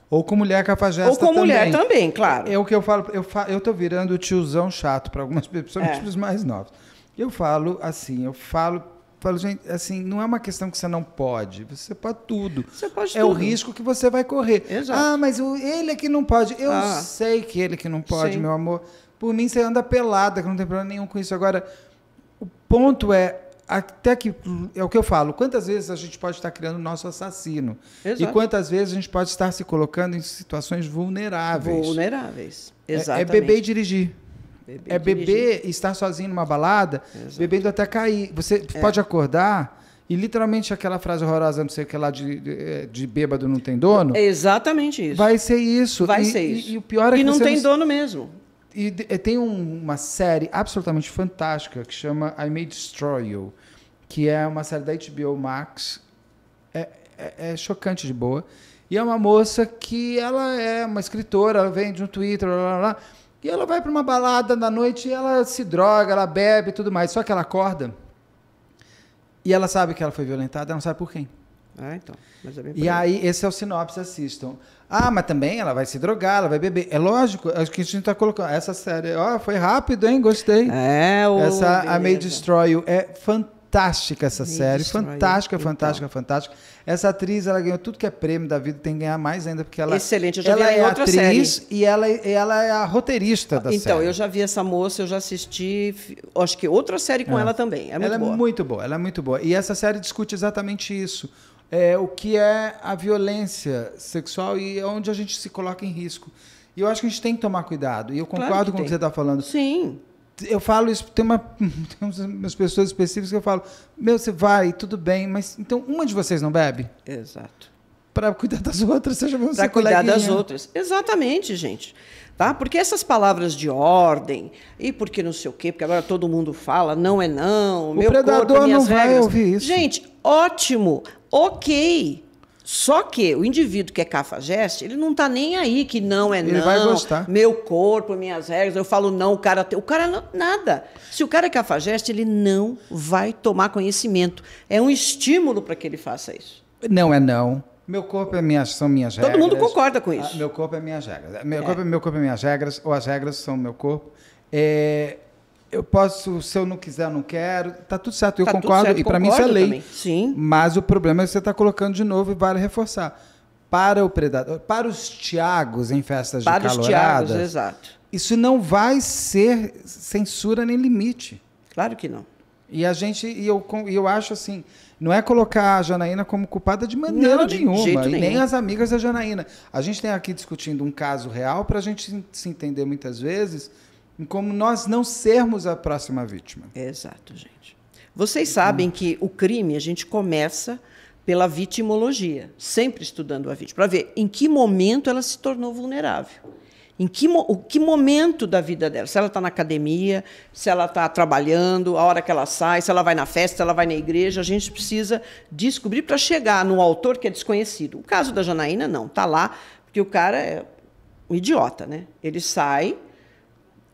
Ou com mulher cafajeste Ou com também. mulher também, claro. É o que eu falo, eu, fa eu tô virando tiozão chato para algumas pessoas, principalmente é. os mais novos. Eu falo assim, eu falo falo, gente, assim, não é uma questão que você não pode. Você pode tudo. Você pode é tudo. o risco que você vai correr. Exato. Ah, mas o, ele é que não pode. Eu ah. sei que ele é que não pode, Sim. meu amor. Por mim, você anda pelada, que não tem problema nenhum com isso. Agora, o ponto é até que é o que eu falo, quantas vezes a gente pode estar criando o nosso assassino Exato. e quantas vezes a gente pode estar se colocando em situações vulneráveis. Vulneráveis. Exatamente. É, é beber e dirigir. é beber e estar sozinho numa balada, Exato. bebendo até cair. Você é. pode acordar e literalmente aquela frase horrorosa, não sei o que lá, de, de, de bêbado não tem dono. É exatamente isso. Vai ser isso. Vai e, ser isso. E, e o pior é e que não tem não... dono mesmo. E eh, tem uma série absolutamente fantástica que chama I May Destroy You, que é uma série da HBO Max. É, é, é chocante de boa. E é uma moça que ela é uma escritora, ela vem de um Twitter, blá, blá, blá, e ela vai para uma balada na noite e ela se droga, ela bebe e tudo mais. Só que ela acorda e ela sabe que ela foi violentada, ela não sabe por quem. Ah, então. É e aí, esse é o sinopse, assistam. Ah, mas também ela vai se drogar, ela vai beber. É lógico, acho que a gente está colocando. Essa série, ó, foi rápido, hein? Gostei. É, o... Essa, beleza. a May Destroy You, é fantástica essa May série. Destroy fantástica, you. fantástica, então. fantástica. Essa atriz, ela ganhou tudo que é prêmio da vida, tem que ganhar mais ainda, porque ela. Excelente, eu já ela vi é outra atriz série. e ela, é, ela é a roteirista da então, série. Então, eu já vi essa moça, eu já assisti, acho que outra série com é. ela também. É muito ela é boa. é muito boa, ela é muito boa. E essa série discute exatamente isso é, o que é a violência sexual e é onde a gente se coloca em risco. E eu acho que a gente tem que tomar cuidado. E eu concordo claro com tem. o que você está falando. Sim. Eu falo isso, tem, uma, tem umas pessoas específicas que eu falo, meu, você vai, tudo bem, mas então uma de vocês não bebe? Exato. Para cuidar das outras, seja você Para cuidar das outras. Exatamente, gente. Tá? Porque essas palavras de ordem, e porque não sei o quê, porque agora todo mundo fala, não é não, o meu predador corpo, minhas não regras. vai ouvir isso. Gente, ótimo, ok. Só que o indivíduo que é cafajeste, ele não está nem aí que não é ele não. Vai gostar. Meu corpo, minhas regras, eu falo não, o cara. O cara não, nada. Se o cara é cafajeste, ele não vai tomar conhecimento. É um estímulo para que ele faça isso. Não é não. Meu corpo é minhas, são minhas Todo regras. Todo mundo concorda com ah, isso. Ah, meu corpo é minhas regras. Meu, é. Corpo, é, meu corpo é minhas regras, ou as regras são meu corpo. É, eu posso, se eu não quiser, não quero. Tá tudo certo, eu tá concordo. Certo, e para mim isso é lei. Também. Sim. Mas o problema é que você está colocando de novo e vale reforçar. Para o predador, para os Tiagos em festas para de caloradas. Para os Tiagos, exato. Isso não vai ser censura nem limite. Claro que não. E a gente, e eu, e eu acho assim, não é colocar a Janaína como culpada de maneira não, de nenhuma, e nem as amigas da Janaína. A gente tem aqui discutindo um caso real para a gente se entender muitas vezes em como nós não sermos a próxima vítima. Exato, gente. Vocês sabem que o crime a gente começa pela vitimologia, sempre estudando a vítima, para ver em que momento ela se tornou vulnerável. Em que, o que momento da vida dela? Se ela está na academia, se ela está trabalhando, a hora que ela sai, se ela vai na festa, se ela vai na igreja, a gente precisa descobrir para chegar no autor que é desconhecido. O caso da Janaína, não, está lá, porque o cara é um idiota, né? Ele sai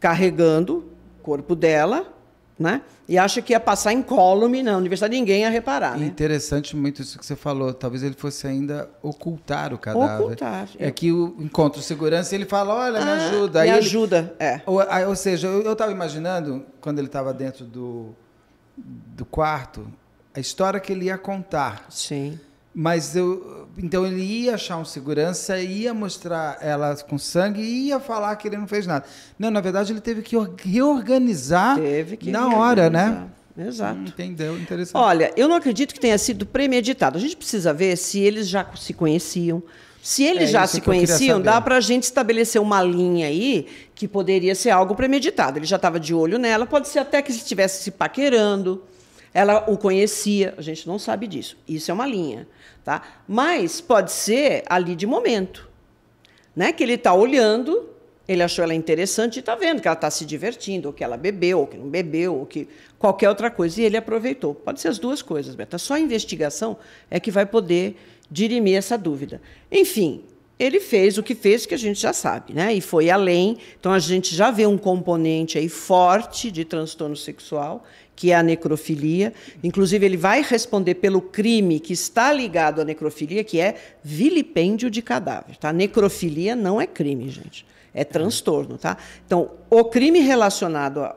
carregando o corpo dela, né? E acha que ia passar em column na universidade ninguém ia reparar. Né? Interessante muito isso que você falou. Talvez ele fosse ainda ocultar o cadáver. Ocultar. É, é. que o encontro segurança ele fala, olha, ah, me ajuda. Me Aí ajuda, ele... é. Ou, ou seja, eu estava imaginando quando ele estava dentro do, do quarto a história que ele ia contar. Sim. Mas eu. Então ele ia achar um segurança, ia mostrar ela com sangue e ia falar que ele não fez nada. Não, na verdade ele teve que reorganizar teve que na reorganizar. hora, né? Exato. Entendeu? Interessante. Olha, eu não acredito que tenha sido premeditado. A gente precisa ver se eles já se conheciam. Se eles é já se conheciam, dá para a gente estabelecer uma linha aí que poderia ser algo premeditado. Ele já estava de olho nela, pode ser até que estivesse se paquerando. Ela o conhecia, a gente não sabe disso. Isso é uma linha, tá? Mas pode ser ali de momento, né? Que ele está olhando, ele achou ela interessante e está vendo que ela está se divertindo, ou que ela bebeu, ou que não bebeu, ou que qualquer outra coisa, e ele aproveitou. Pode ser as duas coisas, Beto. Só a investigação é que vai poder dirimir essa dúvida. Enfim, ele fez o que fez, que a gente já sabe, né? E foi além. Então a gente já vê um componente aí forte de transtorno sexual que é a necrofilia. Inclusive, ele vai responder pelo crime que está ligado à necrofilia, que é vilipêndio de cadáver. Tá? Necrofilia não é crime, gente. É transtorno, tá? Então, o crime relacionado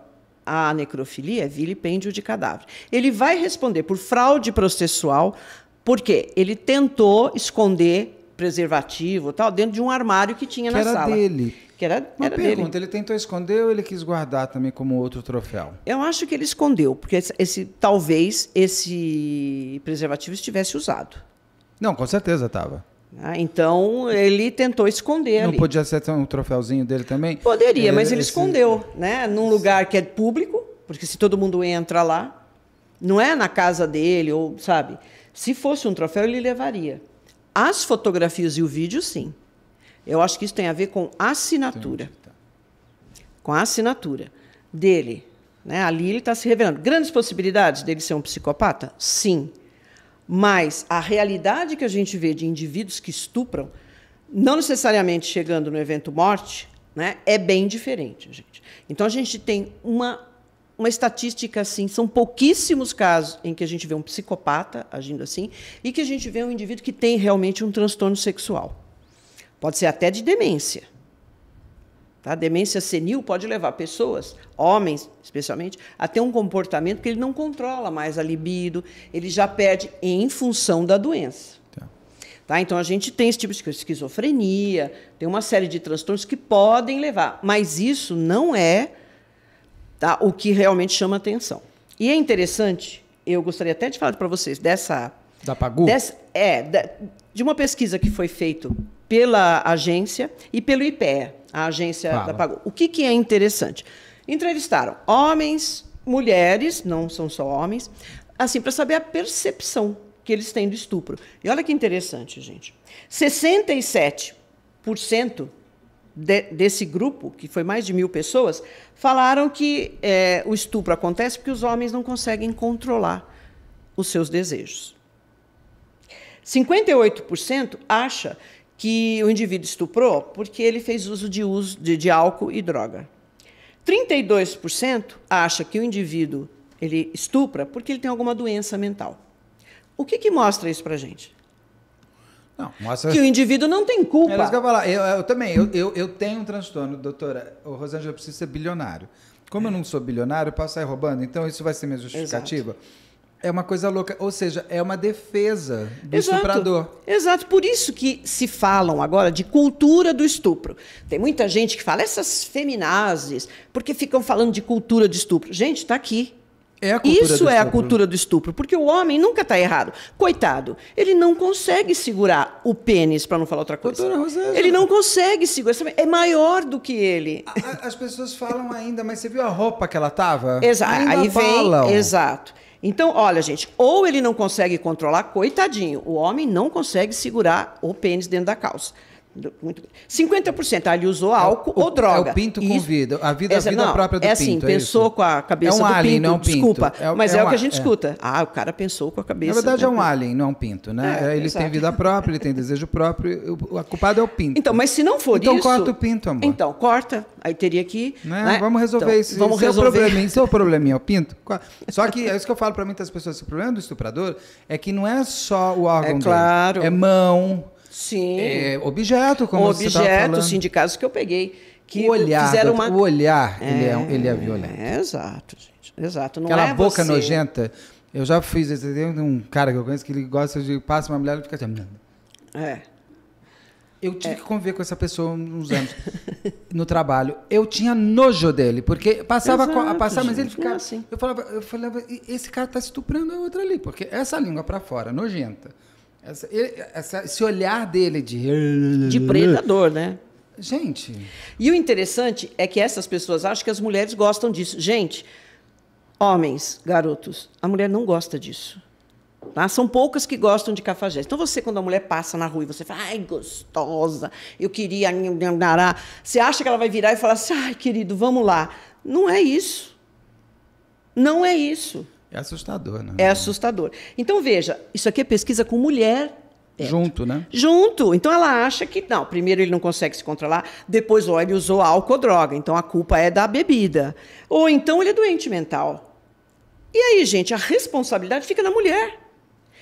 à necrofilia é vilipêndio de cadáver. Ele vai responder por fraude processual, porque ele tentou esconder preservativo tal dentro de um armário que tinha que na era sala. Dele que era, Uma era pergunta, dele. ele tentou esconder ou ele quis guardar também como outro troféu? Eu acho que ele escondeu, porque esse, esse talvez esse preservativo estivesse usado. Não, com certeza estava. Ah, então ele tentou esconder. Não ali. podia ser um troféuzinho dele também? Poderia, ele, mas ele esse... escondeu, né? Num lugar que é público, porque se todo mundo entra lá, não é na casa dele, ou sabe? Se fosse um troféu, ele levaria. As fotografias e o vídeo, sim. Eu acho que isso tem a ver com assinatura. Entendi, tá. Com a assinatura dele. Né? Ali ele está se revelando. Grandes possibilidades dele ser um psicopata? Sim. Mas a realidade que a gente vê de indivíduos que estupram, não necessariamente chegando no evento morte, né, é bem diferente, gente. Então a gente tem uma, uma estatística assim, são pouquíssimos casos em que a gente vê um psicopata agindo assim e que a gente vê um indivíduo que tem realmente um transtorno sexual. Pode ser até de demência. Tá? Demência senil pode levar pessoas, homens especialmente, a ter um comportamento que ele não controla mais a libido, ele já perde em função da doença. Tá. tá? Então a gente tem esse tipo de esquizofrenia, tem uma série de transtornos que podem levar, mas isso não é tá, o que realmente chama atenção. E é interessante, eu gostaria até de falar para vocês dessa. Da Pagu? Dessa, é, de uma pesquisa que foi feita pela agência e pelo IPEA, a agência Fala. da Pagou. O que, que é interessante? Entrevistaram homens, mulheres, não são só homens, assim, para saber a percepção que eles têm do estupro. E olha que interessante, gente. 67% de, desse grupo, que foi mais de mil pessoas, falaram que é, o estupro acontece porque os homens não conseguem controlar os seus desejos. 58% acha que o indivíduo estuprou porque ele fez uso de, uso de, de álcool e droga. 32% acha que o indivíduo ele estupra porque ele tem alguma doença mental. O que, que mostra isso para gente? Não, mostra... Que o indivíduo não tem culpa. É isso que eu, falar. Eu, eu também, eu, eu, eu, tenho um transtorno, doutora. O Rosângela precisa ser bilionário. Como é. eu não sou bilionário, eu posso sair roubando, então isso vai ser minha justificativa. Exato. É uma coisa louca, ou seja, é uma defesa do Exato. estuprador. Exato, por isso que se falam agora de cultura do estupro. Tem muita gente que fala essas feminazes, porque ficam falando de cultura do estupro. Gente, está aqui. É a cultura Isso do é estupro. a cultura do estupro, porque o homem nunca está errado. Coitado, ele não consegue segurar o pênis, para não falar outra coisa. Doutora Rosana, ele não consegue segurar, é maior do que ele. A, as pessoas falam ainda, mas você viu a roupa que ela tava? Exato, aí falam. vem, exato. Então, olha, gente, ou ele não consegue controlar, coitadinho, o homem não consegue segurar o pênis dentro da calça. Muito... 50%. Ali ah, usou é álcool ou droga. É o pinto com isso, vida. A vida, é essa, a vida não, própria do é assim, pinto. É assim, pensou com a cabeça é um do alien, pinto. Não é um pinto. Desculpa, é, mas é, é um, o que a gente é. escuta. Ah, o cara pensou com a cabeça. Na verdade, é um alien, não é um pinto, né? ele exato. tem vida própria, ele tem desejo próprio. O culpado é o pinto. Então, mas se não for então, isso... Então corta o pinto, amor. Então, corta. Aí teria que... Né? Né? Vamos resolver então, isso. Vamos seu Probleminha, seu probleminha é o pinto. Só que é isso que eu falo para muitas pessoas. O problema do estuprador é que não é só o órgão é claro. dele. É mão Sim. É, objeto, como objeto, você Objeto, sim, de casos que eu peguei. Que o olhar, fizeram uma... o olhar, é, ele, é, ele é violento. É, exato, gente, exato. Não Aquela é boca você... nojenta, eu já fiz, tem um cara que eu conheço que ele gosta de, passa uma mulher e fica assim... É. Eu tive é. que conviver com essa pessoa uns anos no trabalho. Eu tinha nojo dele, porque passava, Exato, a, passar mas ele é ficava. É assim. Eu falava, eu falava, esse cara está estuprando a outra ali, porque essa língua para fora, nojenta. Essa, ele, essa, esse olhar dele de. De predador, né? Gente. E o interessante é que essas pessoas acham que as mulheres gostam disso. Gente, homens, garotos, a mulher não gosta disso. Tá? São poucas que gostam de cafajeste. Então, você, quando a mulher passa na rua e você fala, ai, gostosa, eu queria. Você acha que ela vai virar e falar assim, ai, querido, vamos lá. Não é isso. Não é isso. É assustador, né? É assustador. Então, veja, isso aqui é pesquisa com mulher. Perto. Junto, né? Junto. Então ela acha que, não, primeiro ele não consegue se controlar, depois, ou ele usou álcool ou droga, então a culpa é da bebida. Ou então ele é doente mental. E aí, gente, a responsabilidade fica na mulher.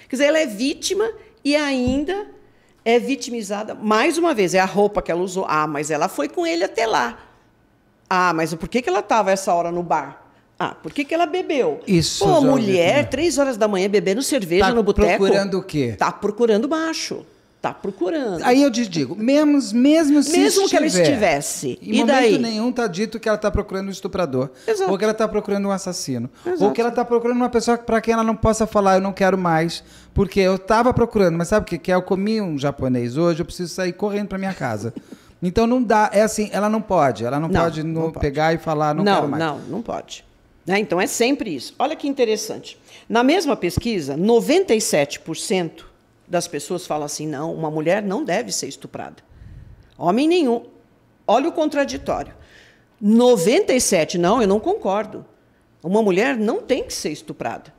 Quer dizer, ela é vítima e ainda é vitimizada. Mais uma vez, é a roupa que ela usou. Ah, mas ela foi com ele até lá. Ah, mas por que, que ela estava essa hora no bar? Ah, por que, que ela bebeu? Isso. Pô, mulher, três horas da manhã, bebendo cerveja tá no boteco. Tá procurando o quê? Tá procurando macho. Tá procurando. Aí eu te digo, mesmo, mesmo se Mesmo estiver, que ela estivesse. Em e momento daí? nenhum tá dito que ela tá procurando um estuprador. Exato. Ou que ela tá procurando um assassino. Exato. Ou que ela tá procurando uma pessoa para quem ela não possa falar, eu não quero mais. Porque eu tava procurando, mas sabe o que? que é, eu comi um japonês hoje, eu preciso sair correndo para minha casa. Então não dá, é assim, ela não pode, ela não, não pode, não pode pegar e falar, não, não quero mais. Não, não pode. Né? Então é sempre isso. Olha que interessante. Na mesma pesquisa, 97% das pessoas falam assim: não, uma mulher não deve ser estuprada. Homem nenhum. Olha o contraditório. 97, não, eu não concordo. Uma mulher não tem que ser estuprada.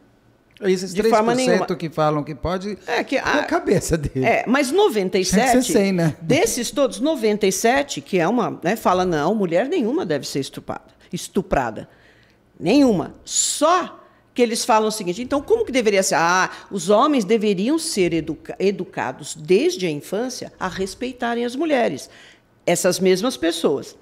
É esses de 3% forma nenhuma. que falam que pode, é que é a, a cabeça dele. É, mas 97, 100, né? desses todos, 97, que é uma, né, fala não, mulher nenhuma deve ser estuprada. estuprada. Nenhuma. Só que eles falam o seguinte: então, como que deveria ser? Ah, os homens deveriam ser educa educados desde a infância a respeitarem as mulheres, essas mesmas pessoas.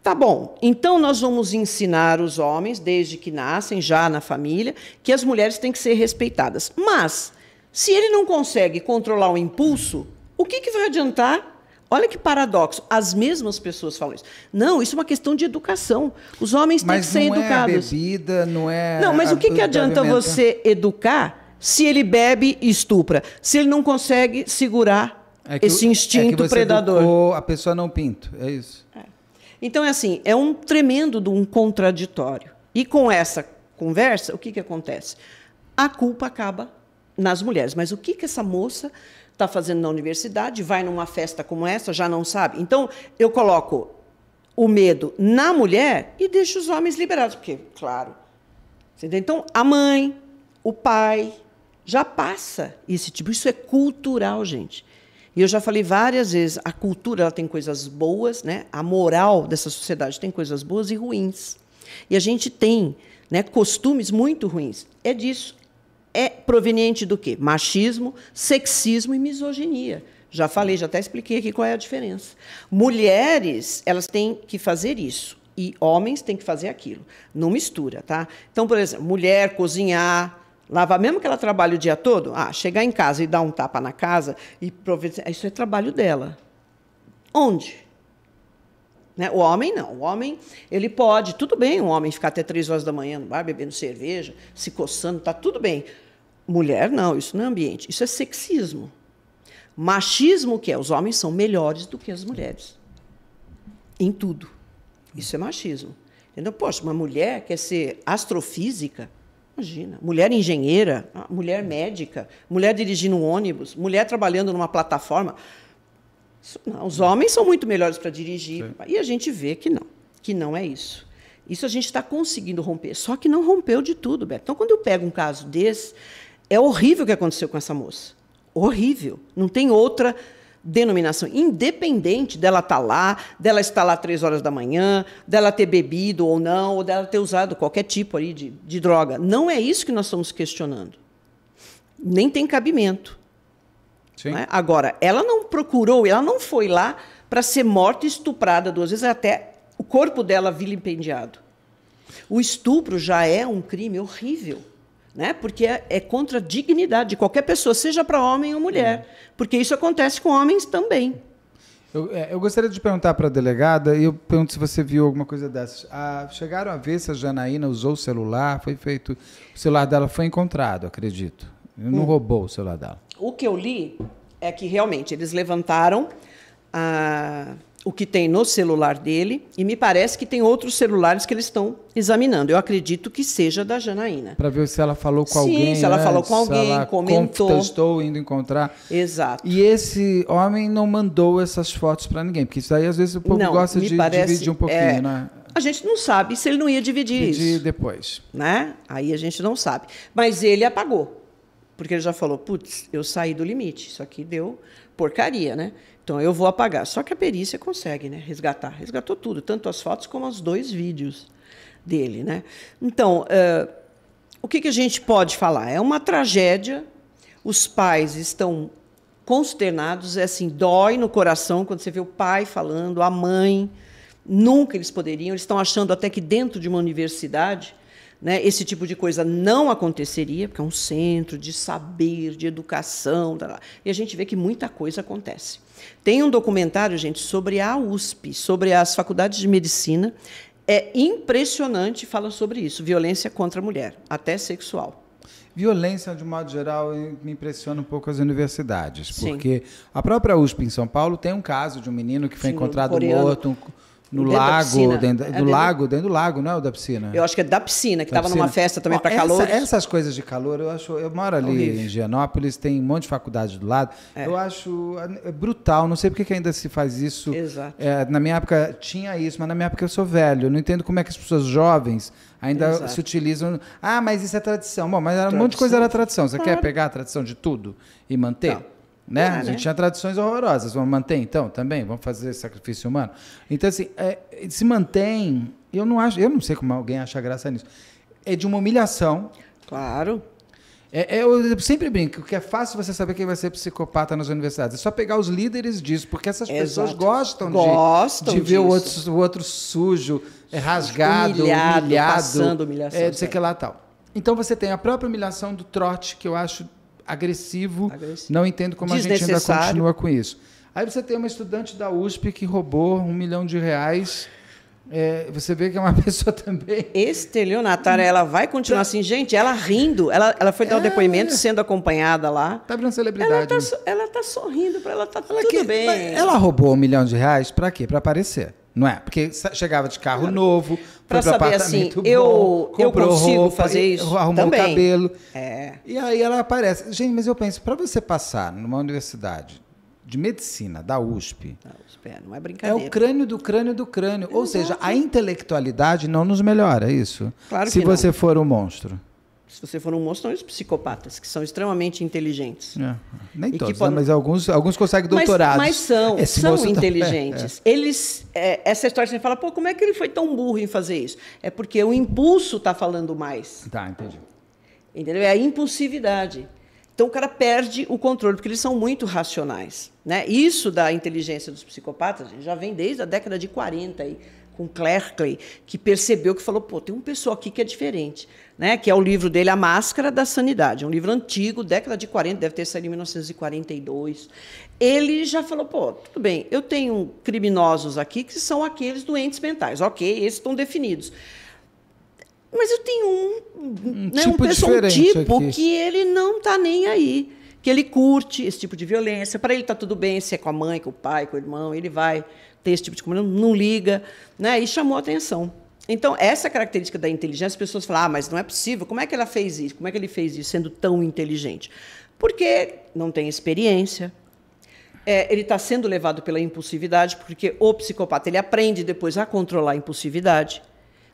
Tá bom, então nós vamos ensinar os homens, desde que nascem, já na família, que as mulheres têm que ser respeitadas. Mas, se ele não consegue controlar o impulso, o que, que vai adiantar Olha que paradoxo. As mesmas pessoas falam isso. Não, isso é uma questão de educação. Os homens têm que ser educados. Mas não é bebida, não é... Não, mas o que, que adianta você educar se ele bebe e estupra? Se ele não consegue segurar é que, esse é instinto é predador. a pessoa não pinto, é isso. É. Então, é assim, é um tremendo um contraditório. E com essa conversa, o que, que acontece? A culpa acaba nas mulheres. Mas o que, que essa moça está fazendo na universidade, vai numa festa como essa, já não sabe. Então, eu coloco o medo na mulher e deixo os homens liberados, porque, claro. Então, a mãe, o pai, já passa esse tipo. Isso é cultural, gente. E eu já falei várias vezes, a cultura ela tem coisas boas, né? a moral dessa sociedade tem coisas boas e ruins. E a gente tem né, costumes muito ruins. É disso, é proveniente do quê? Machismo, sexismo e misoginia. Já falei, já até expliquei aqui qual é a diferença. Mulheres, elas têm que fazer isso e homens têm que fazer aquilo. Não mistura, tá? Então, por exemplo, mulher cozinhar, lavar, mesmo que ela trabalhe o dia todo, ah, chegar em casa e dar um tapa na casa e providenciar, isso é trabalho dela. Onde? Né? O homem não. O homem, ele pode, tudo bem um homem ficar até três horas da manhã no bar bebendo cerveja, se coçando, tá tudo bem. Mulher, não, isso não é ambiente. Isso é sexismo. Machismo, que é os homens são melhores do que as mulheres. Em tudo. Isso é machismo. Entendeu? Poxa, uma mulher quer ser astrofísica, imagina. Mulher engenheira, ah, mulher médica, mulher dirigindo um ônibus, mulher trabalhando numa plataforma. Não, os homens são muito melhores para dirigir. Sim. E a gente vê que não, que não é isso. Isso a gente está conseguindo romper. Só que não rompeu de tudo, Beto. Então, quando eu pego um caso desse, é horrível o que aconteceu com essa moça. Horrível. Não tem outra denominação, independente dela estar tá lá, dela estar lá três horas da manhã, dela ter bebido ou não, ou dela ter usado qualquer tipo ali de, de droga. Não é isso que nós estamos questionando. Nem tem cabimento. Né? Agora, ela não procurou, ela não foi lá para ser morta e estuprada duas vezes, até o corpo dela vilipendiado. O estupro já é um crime horrível. Né? Porque é, é contra a dignidade de qualquer pessoa, seja para homem ou mulher. É. Porque isso acontece com homens também. Eu, é, eu, gostaria de perguntar para a delegada, e eu pergunto se você viu alguma coisa dessas. Ah, chegaram a ver se a Janaína usou o celular, foi feito. O celular dela foi encontrado, acredito. Não hum. roubou o celular dela. O que eu li é que realmente eles levantaram ah, o que tem no celular dele e me parece que tem outros celulares que eles estão examinando. Eu acredito que seja da Janaína. Para ver se ela falou com Sim, alguém. se ela antes, né? falou com alguém, comentou. Estou indo encontrar. Exato. E esse homem não mandou essas fotos para ninguém, porque isso aí às vezes o povo não, gosta de parece, dividir um pouquinho, é, né? A gente não sabe se ele não ia dividir, dividir isso. depois. Né? Aí a gente não sabe. Mas ele apagou. Porque ele já falou, putz, eu saí do limite, isso aqui deu porcaria, né? Então eu vou apagar. Só que a perícia consegue, né? Resgatar. Resgatou tudo, tanto as fotos como os dois vídeos dele, né? Então, uh, o que, que a gente pode falar? É uma tragédia, os pais estão consternados, é assim, dói no coração quando você vê o pai falando, a mãe. Nunca eles poderiam, eles estão achando até que dentro de uma universidade né, esse tipo de coisa não aconteceria, porque é um centro de saber, de educação, tá e a gente vê que muita coisa acontece. Tem um documentário, gente, sobre a USP, sobre as faculdades de medicina. É impressionante, fala sobre isso, violência contra a mulher, até sexual. Violência, de modo geral, me impressiona um pouco as universidades, Sim. porque a própria USP em São Paulo tem um caso de um menino que foi Sim, encontrado um morto, um no dentro lago, dentro, é do dentro... lago, dentro do lago, não é o da piscina? Eu acho que é da piscina, que estava numa festa também para essa, calor. Essas coisas de calor, eu acho. Eu moro ali em Gianópolis, tem um monte de faculdade do lado. É. Eu acho é brutal, não sei porque que ainda se faz isso. Exato. É, na minha época tinha isso, mas na minha época eu sou velho. Eu não entendo como é que as pessoas jovens ainda Exato. se utilizam. Ah, mas isso é tradição. Bom, mas tradição. um monte de coisa era tradição. Você claro. quer ah. pegar a tradição de tudo e manter? Não né? É, a gente né? tinha tradições horrorosas, vamos manter então também, vamos fazer sacrifício humano. Então assim, é, se mantém, eu não acho, eu não sei como alguém acha graça nisso. É de uma humilhação. Claro. É, é eu sempre brinco que é fácil você saber quem vai ser psicopata nas universidades. É só pegar os líderes disso, porque essas Exato. pessoas gostam, gostam de, de ver o outro, o outro, é sujo, rasgado, humilhado, humilhado passando humilhação, é, sei que lá tal. Então você tem a própria humilhação do trote, que eu acho agressivo. agressivo. Não entendo como a gente ainda continua com isso. Aí você tem uma estudante da USP que roubou um milhão de reais. É, você vê que é uma pessoa também. Estelionatária, ela vai continuar assim, gente, ela rindo. Ela, ela foi dar o é, um depoimento sendo acompanhada lá. Tá virando celebridade. Ela tá, né? ela tá sorrindo, ela tá ela tudo que, bem. Ela roubou um milhão de reais para quê? Para aparecer não é? Porque chegava de carro claro. novo, para saber assim, bom, eu eu consigo roupa, fazer isso, arrumou também. o cabelo. É. E aí ela aparece. Gente, mas eu penso, para você passar numa universidade de medicina da USP. Da USP é, não é brincadeira. É o crânio do crânio do crânio, é ou verdade. seja, a intelectualidade não nos melhora é isso. Claro se que você não. for um monstro se você for um monstro, são os psicopatas, que são extremamente inteligentes. É. Nem e todos, né? podem... né? mas alguns, alguns conseguem doutorados. Mas, mas são, Esse são tá- inteligentes. Tá... É, é. Eles, é, essa história você fala, pô, como é que ele foi tão burro em fazer isso? É porque o impulso está falando mais. Tá, entendi. Entendeu? É a impulsividade. Então o cara perde o controle, porque eles são muito racionais. Né? Isso da inteligência dos psicopatas já vem desde a década de 40, aí, com Clerkley, que percebeu que falou, pô, tem um pessoal aqui que é diferente né, que é o livro dele, A Máscara da Sanidade. É um livro antigo, década de 40, deve ter saído em 1942. Ele já falou: pô, tudo bem, eu tenho criminosos aqui que são aqueles doentes mentais. Ok, esses estão definidos. Mas eu tenho um, um né, tipo, um, pessoa, um tipo, tipo que ele não está nem aí que ele curte esse tipo de violência. Para ele está tudo bem, se é com a mãe, com o pai, com o irmão, ele vai ter esse tipo de comunhão, não liga, né? E chamou a atenção. Então, essa característica da inteligência, as pessoas falam, ah, mas não é possível, como é que ela fez isso? Como é que ele fez isso sendo tão inteligente? Porque não tem experiência, é, ele está sendo levado pela impulsividade, porque o psicopata ele aprende depois a controlar a impulsividade.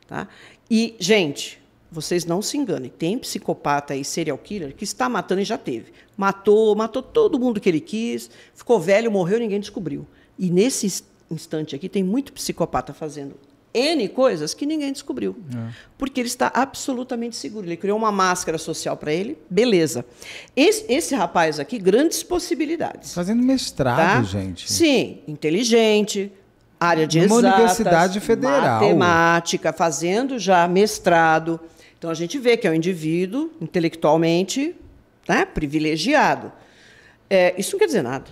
Tá? E, gente, vocês não se enganem, tem psicopata e serial killer que está matando e já teve. Matou, matou todo mundo que ele quis, ficou velho, morreu, ninguém descobriu. E nesse instante aqui tem muito psicopata fazendo N coisas que ninguém descobriu. É. Porque ele está absolutamente seguro. Ele criou uma máscara social para ele, beleza. Esse, esse, rapaz aqui, grandes possibilidades. Fazendo mestrado, tá? gente. Sim, inteligente, área de Numa exatas, universidade federal. Matemática, fazendo já mestrado. Então a gente vê que é um indivíduo intelectualmente né, privilegiado. É, isso não quer dizer nada.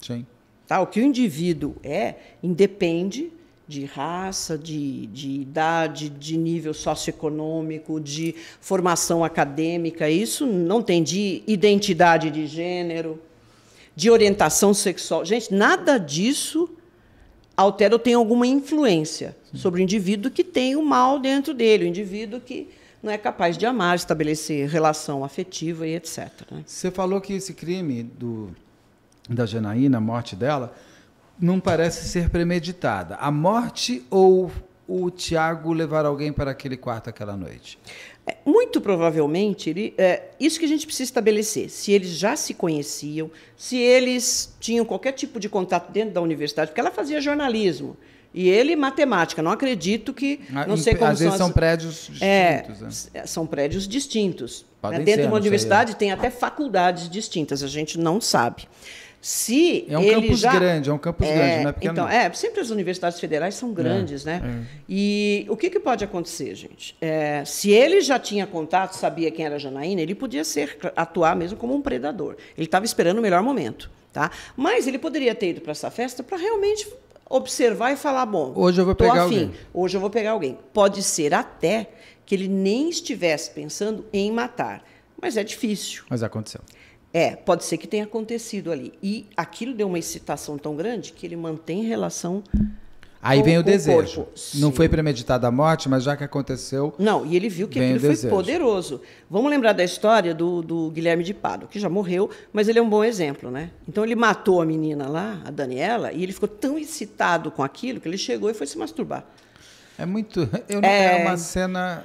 Sim. Tá? O que o indivíduo é independe de raça, de, de idade, de nível socioeconômico, de formação acadêmica, isso não tem de identidade de gênero, de orientação sexual. Gente, nada disso altera ou tem alguma influência Sim. sobre o indivíduo que tem o mal dentro dele, o indivíduo que não é capaz de amar, estabelecer relação afetiva e etc. Né? Você falou que esse crime do, da Janaína, a morte dela, não parece ser premeditada. A morte ou o Tiago levar alguém para aquele quarto aquela noite? É, muito provavelmente, ele, é, isso que a gente precisa estabelecer: se eles já se conheciam, se eles tinham qualquer tipo de contato dentro da universidade, porque ela fazia jornalismo. E ele, matemática. Não acredito que. Ah, não sei como Às são vezes são prédios distintos. Né? É, São prédios distintos. Podem dentro ser, de uma é. universidade tem até faculdades distintas, a gente não sabe. Se é um campus já... grande, é um campus é, grande, não é pequeno. Então, é, sempre as universidades federais são é, grandes, é, né? É. E o que, que, pode acontecer, gente? É, se ele já tinha contato, sabia quem era a Janaína, ele podia ser atuar mesmo como um predador. Ele estava esperando o melhor momento, tá? Mas ele poderia ter ido para essa festa para realmente observar e falar, bom, hoje eu vou pegar afim, alguém. Hoje eu vou pegar alguém. Pode ser até que ele nem estivesse pensando em matar, mas é difícil. Mas aconteceu. É, pode ser que tenha acontecido ali. E aquilo deu uma excitação tão grande que ele mantém relação. Aí com, vem o desejo. O Não foi premeditada a morte, mas já que aconteceu. Não, e ele viu que aquilo foi poderoso. Vamos lembrar da história do, do Guilherme de Pado, que já morreu, mas ele é um bom exemplo, né? Então ele matou a menina lá, a Daniela, e ele ficou tão excitado com aquilo que ele chegou e foi se masturbar. É muito. Eu não é... é uma cena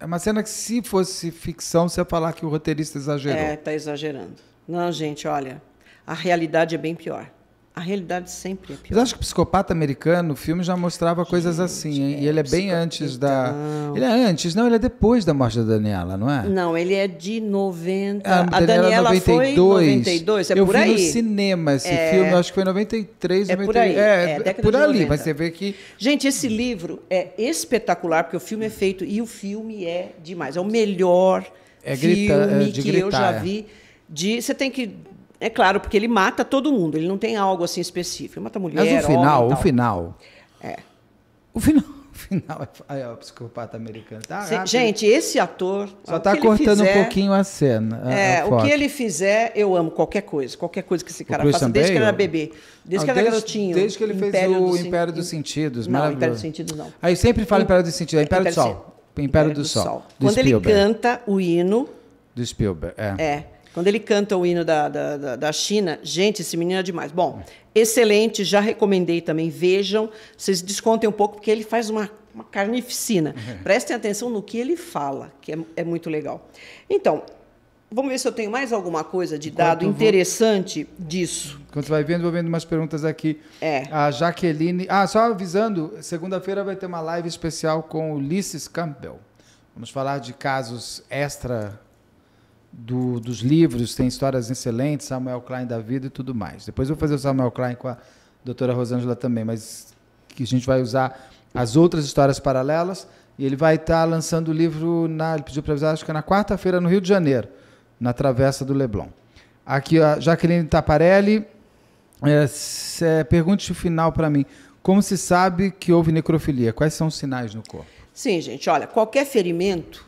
é uma cena que, se fosse ficção, você ia falar que o roteirista exagerou. É, está exagerando. Não, gente, olha, a realidade é bem pior a realidade sempre é pior. Mas acho que o Psicopata Americano, o filme já mostrava Gente, coisas assim, hein? É, e ele é bem antes da. Ele é antes, não, ele é depois da morte da Daniela, não é? Não, ele é de 90. Ah, a Daniela, é Daniela 92. foi 92, é eu por vi no cinema esse é... filme, acho que foi 93, é 93. Por aí. É, é, é por ali, mas você vê que. Gente, esse livro é espetacular, porque o filme é feito, e o filme é demais. É o melhor é grita, filme é, que gritar, eu já é. vi. De, você tem que é claro, porque ele mata todo mundo, ele não tem algo assim específico. Ele mata mulher, Mas o final, homem, o final. É. O final, o final é, é o psicopata americano. Tá gente, esse ator. Só está cortando fizer, um pouquinho a cena. A, é, a o que ele fizer, eu amo qualquer coisa. Qualquer coisa que esse cara faça, desde que ele era bebê. Desde não, ah, que era garotinho. Desde que ele fez o do Império dos Sentidos. Não, maravilhoso. Império dos Sentidos não. Aí sempre fala Império dos Sentidos, é Império, Império do Sol. Império, Império do, do Sol. Sol. Do Quando Spielberg. ele canta o hino. Do Spielberg, é. É quando ele canta o hino da, da, da China, gente, esse menino é demais. Bom, excelente, já recomendei também, vejam. Vocês descontem um pouco, porque ele faz uma, uma carnificina. Uhum. Prestem atenção no que ele fala, que é, é muito legal. Então, Vamos ver se eu tenho mais alguma coisa de dado interessante vou... disso. Quando você vai vendo, vou vendo umas perguntas aqui. É. A Jaqueline. Ah, só avisando, segunda-feira vai ter uma live especial com Ulisses Campbell. Vamos falar de casos extra do, dos livros, tem histórias excelentes, Samuel Klein da vida e tudo mais. Depois eu vou fazer o Samuel Klein com a doutora Rosângela também, mas que a gente vai usar as outras histórias paralelas. E ele vai estar tá lançando o livro, na, ele pediu para avisar, acho que é na quarta-feira, no Rio de Janeiro, na Travessa do Leblon. Aqui, a Jaqueline Taparelli, é, pergunte o final para mim. Como se sabe que houve necrofilia? Quais são os sinais no corpo? Sim, gente, olha, qualquer ferimento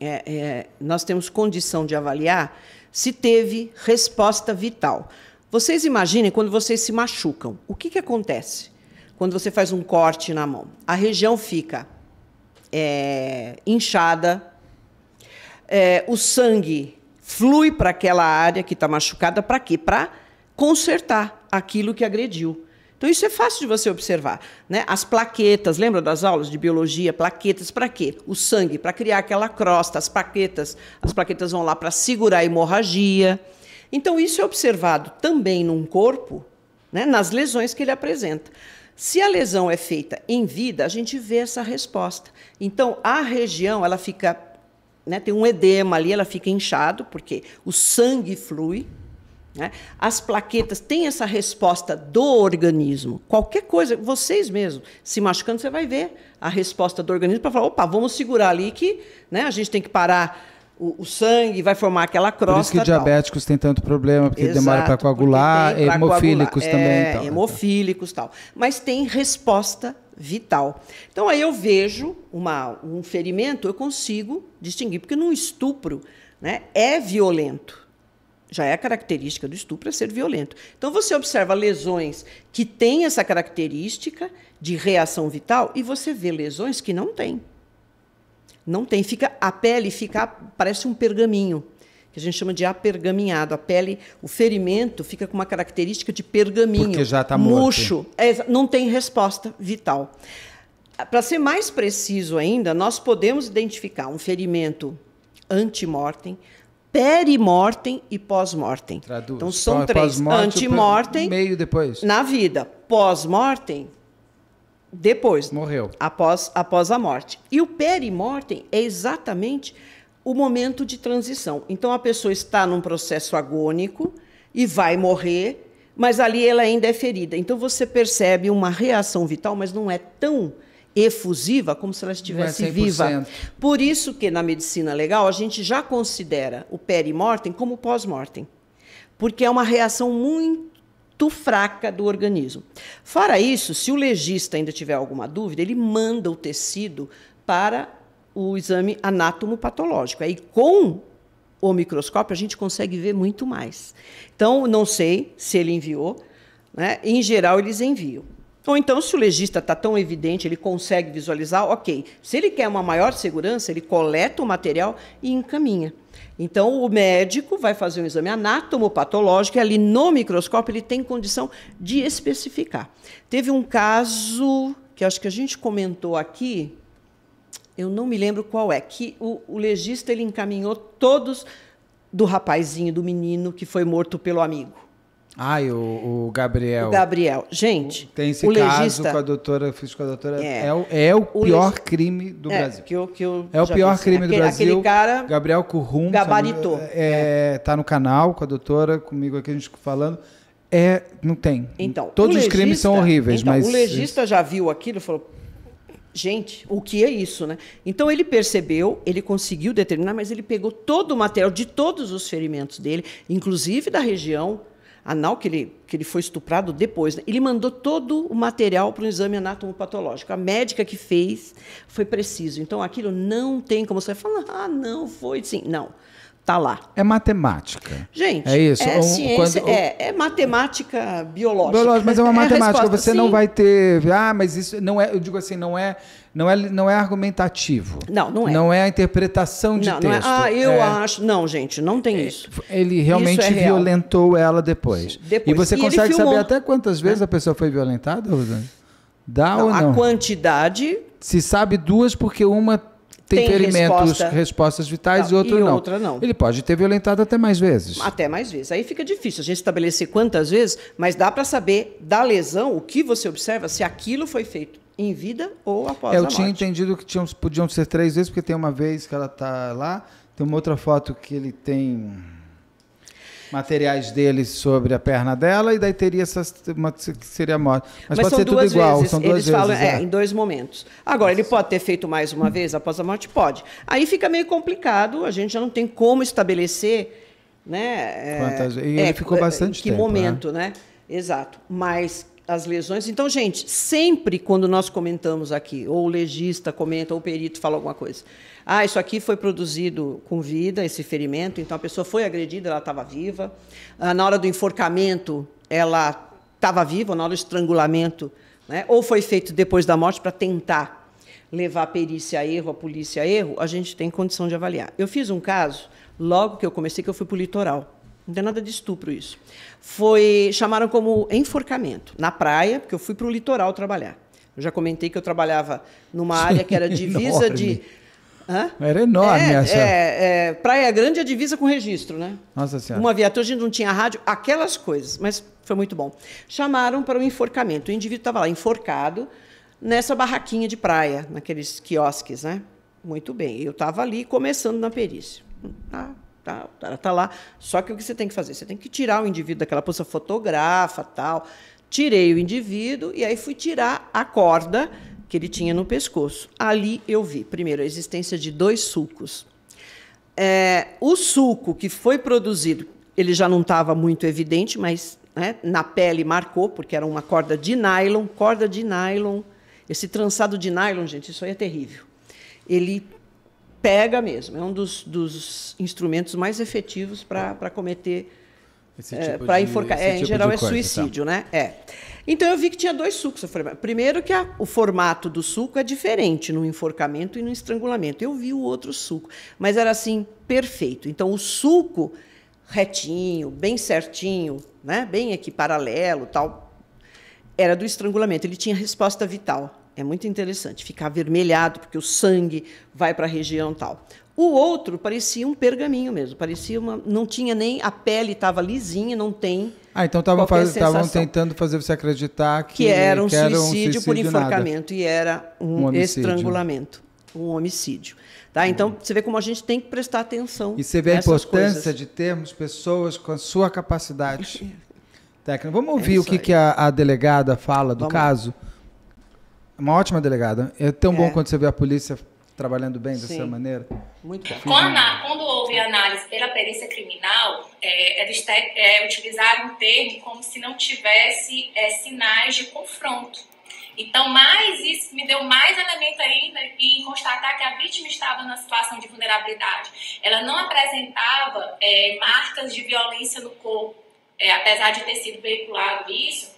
é, é, nós temos condição de avaliar se teve resposta vital. Vocês imaginem quando vocês se machucam, o que, que acontece quando você faz um corte na mão? A região fica é, inchada, é, o sangue flui para aquela área que está machucada, para quê? Para consertar aquilo que agrediu. Então isso é fácil de você observar, né? As plaquetas, lembra das aulas de biologia, plaquetas para quê? O sangue para criar aquela crosta, as plaquetas, as plaquetas vão lá para segurar a hemorragia. Então isso é observado também num corpo, né? Nas lesões que ele apresenta. Se a lesão é feita em vida, a gente vê essa resposta. Então a região ela fica né, tem um edema ali, ela fica inchado, porque o sangue flui, né? As plaquetas têm essa resposta do organismo. Qualquer coisa, vocês mesmos, se machucando, você vai ver a resposta do organismo para falar: opa, vamos segurar ali que né, a gente tem que parar. O, o, sangue vai formar aquela crosta. Por isso que diabéticos têm tanto problema, porque Exato, demora para coagular, hemofílicos coagular, é, também. Então, é, né? tal, hemofílicos tal. Mas tem resposta vital. Então aí eu vejo uma, um ferimento, eu consigo distinguir, porque num estupro né, é violento já é a característica do estupro é ser violento. Então você observa lesões que têm essa característica de reação vital e você vê lesões que não têm. Não tem, fica a pele fica parece um pergaminho, que a gente chama de apergaminhado. A pele, o ferimento fica com uma característica de pergaminho, Porque já está murcho, é, não tem resposta vital. Para ser mais preciso ainda, nós podemos identificar um ferimento antemortem, perimortem e pós-mortem. Então são Pós três: antimortem, meio depois, na vida, pós-mortem, depois, morreu, após após a morte. E o perimortem é exatamente o momento de transição. Então a pessoa está num processo agônico e vai morrer, mas ali ela ainda é ferida. Então você percebe uma reação vital, mas não é tão efusiva, como se ela estivesse é viva. Por isso que na medicina legal a gente já considera o perimortem como pós-mortem, porque é uma reação muito fraca do organismo. Fora isso, se o legista ainda tiver alguma dúvida, ele manda o tecido para o exame anatomopatológico. Aí com o microscópio a gente consegue ver muito mais. Então, não sei se ele enviou, né? Em geral eles enviam. Ou então, se o legista está tão evidente, ele consegue visualizar, ok. Se ele quer uma maior segurança, ele coleta o material e encaminha. Então, o médico vai fazer um exame anatomopatológico e ali no microscópio ele tem condição de especificar. Teve um caso que acho que a gente comentou aqui, eu não me lembro qual é, que o, o legista ele encaminhou todos do rapazinho, do menino que foi morto pelo amigo. Ai, o, o Gabriel. O Gabriel. Gente, tem esse o caso legista, com a doutora, fiz com a doutora. É, é, é o, pior crime do é, Brasil. Que eu, que eu é o pior pensei. Né? crime aquele, do Brasil. Aquele cara. Gabriel Currum. Gabaritou. Sabe, é, Tá no canal com a doutora, comigo aqui a gente falando. É, não tem. Então, Todos legista, os crimes são horríveis, então, mas. O legista isso. já viu aquilo e falou: gente, o que é isso, né? Então ele percebeu, ele conseguiu determinar, mas ele pegou todo o material de todos os ferimentos dele, inclusive da região anal, que ele, que ele foi estuprado depois. Né? Ele mandou todo o material para um exame anatomopatológico. A médica que fez foi preciso. Então, aquilo não tem como você falar, ah, não, foi sim. Não tá lá. É matemática. Gente, é isso. É, um, ciência, quando, é, um, é, é, matemática biológica. biológica. Mas é uma é matemática. Resposta, você sim. não vai ter. Ah, mas isso não é. Eu digo assim, não é não é, não é argumentativo. Não, não é. Não é a interpretação de não, texto. Não é, ah, eu é, acho. Não, gente, não tem isso. É, ele realmente isso é violentou real. ela depois. depois. E você e consegue saber até quantas vezes é. a pessoa foi violentada, Rosane? Dá não, ou não? A quantidade. Se sabe duas, porque uma tem, tem resposta. respostas vitais não, e outra e não. outra não. Ele pode ter violentado até mais vezes. Até mais vezes. Aí fica difícil a gente estabelecer quantas vezes, mas dá para saber da lesão o que você observa se aquilo foi feito em vida ou após é, a morte. Eu tinha entendido que tinham, podiam ser três vezes, porque tem uma vez que ela está lá, tem uma outra foto que ele tem materiais dele sobre a perna dela e daí teria essa uma, que seria a morte. Mas, Mas pode ser tudo vezes. igual, são duas Eles vezes. Falam, é, é. em dois momentos. Agora, Nossa. ele pode ter feito mais uma vez após a morte? Pode. Aí fica meio complicado, a gente já não tem como estabelecer, né? É, e ele é, ficou é, bastante que tempo. Que né? momento, né? né? Exato. Mas as lesões. Então, gente, sempre quando nós comentamos aqui, ou o legista comenta, ou o perito fala alguma coisa, ah, isso aqui foi produzido com vida, esse ferimento, então a pessoa foi agredida, ela estava viva. Ah, na hora do enforcamento, ela estava viva, na hora do estrangulamento, né? ou foi feito depois da morte para tentar levar a perícia a erro, a polícia a erro, a gente tem condição de avaliar. Eu fiz um caso, logo que eu comecei, que eu fui para o litoral. Não tem nada de estupro isso. Foi chamaram como enforcamento na praia, porque eu fui para o litoral trabalhar. Eu já comentei que eu trabalhava numa área que era é divisa de Hã? Era enorme é, essa. É, é, Praia Grande é divisa com registro, né? Nossa Senhora. Uma viatura, a gente não tinha rádio, aquelas coisas, mas foi muito bom. Chamaram para o um enforcamento. O indivíduo estava lá enforcado nessa barraquinha de praia, naqueles quiosques, né? Muito bem. Eu estava ali começando na perícia. Ah, Tá, o cara tá lá. Só que o que você tem que fazer? Você tem que tirar o indivíduo daquela poça, fotografa, tal. Tirei o indivíduo e aí fui tirar a corda que ele tinha no pescoço. Ali eu vi, primeiro, a existência de dois sulcos. É, o sulco que foi produzido, ele já não estava muito evidente, mas né, na pele marcou, porque era uma corda de nylon, corda de nylon. Esse trançado de nylon, gente, isso aí é terrível. Ele pega mesmo. É um dos, dos instrumentos mais efetivos para cometer. Tipo é, para enforcar. É, tipo é, em tipo geral é coisa, tá. suicídio, tá. né? É. Então eu vi que tinha dois sucos. Primeiro que a, o formato do suco é diferente no enforcamento e no estrangulamento. Eu vi o outro suco, mas era assim perfeito. Então o suco retinho, bem certinho, né? Bem aqui paralelo, tal, era do estrangulamento. Ele tinha resposta vital. É muito interessante, ficar avermelhado, porque o sangue vai para a região tal. O outro parecia um pergaminho mesmo, parecia uma, não tinha nem a pele estava lisinha, não tem. Ah, então estavam tentando fazer você acreditar que, que era um, que era um suicídio, suicídio, por enforcamento nada. e era um, um estrangulamento, um homicídio. Tá? Então hum. você vê como a gente tem que prestar atenção. E você vê a importância coisas. de termos pessoas com a sua capacidade técnica. Vamos é ouvir é o que, que a, a, delegada fala do Vamos. caso. Uma ótima delegada. É tão é. bom quando você vê a polícia trabalhando bem Sim. sua maneira. Muito bom. Quando, quando houve análise pela perícia criminal, é, é eles te, é, utilizaram um termo como se não tivesse é, sinais de confronto. Então, mais isso me deu mais elemento ainda em constatar que a vítima estava na situação de vulnerabilidade. Ela não apresentava é, marcas de violência no corpo, é, apesar de ter sido veiculado isso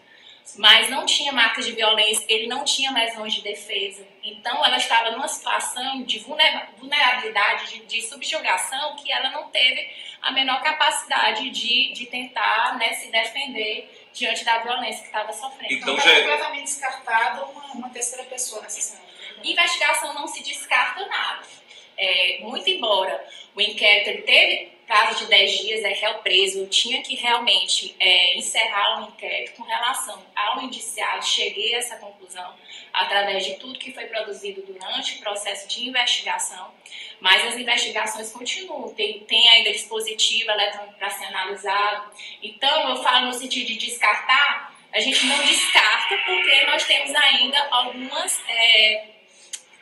mas não tinha marcas de violência, ele não tinha mais de defesa. Então ela estava numa situação de vulnerabilidade, de, de subjugação, que ela não teve a menor capacidade de, de tentar né, se defender diante da violência que estava sofrendo. Então, então já... É tá completamente descartada uma, uma, terceira pessoa nessa cena. Né? Investigação não se descarta nada. É, muito embora o inquérito teve, prazo de 10 dias é réu preso, eu tinha que realmente é, encerrar um inquérito com relação ao indiciado. Cheguei a essa conclusão através de tudo que foi produzido durante o processo de investigação, mas as investigações continuam. Tem, tem ainda dispositivo eletrônico para ser analisado. Então, eu falo no sentido de descartar, a gente não descarta porque nós temos ainda algumas, é,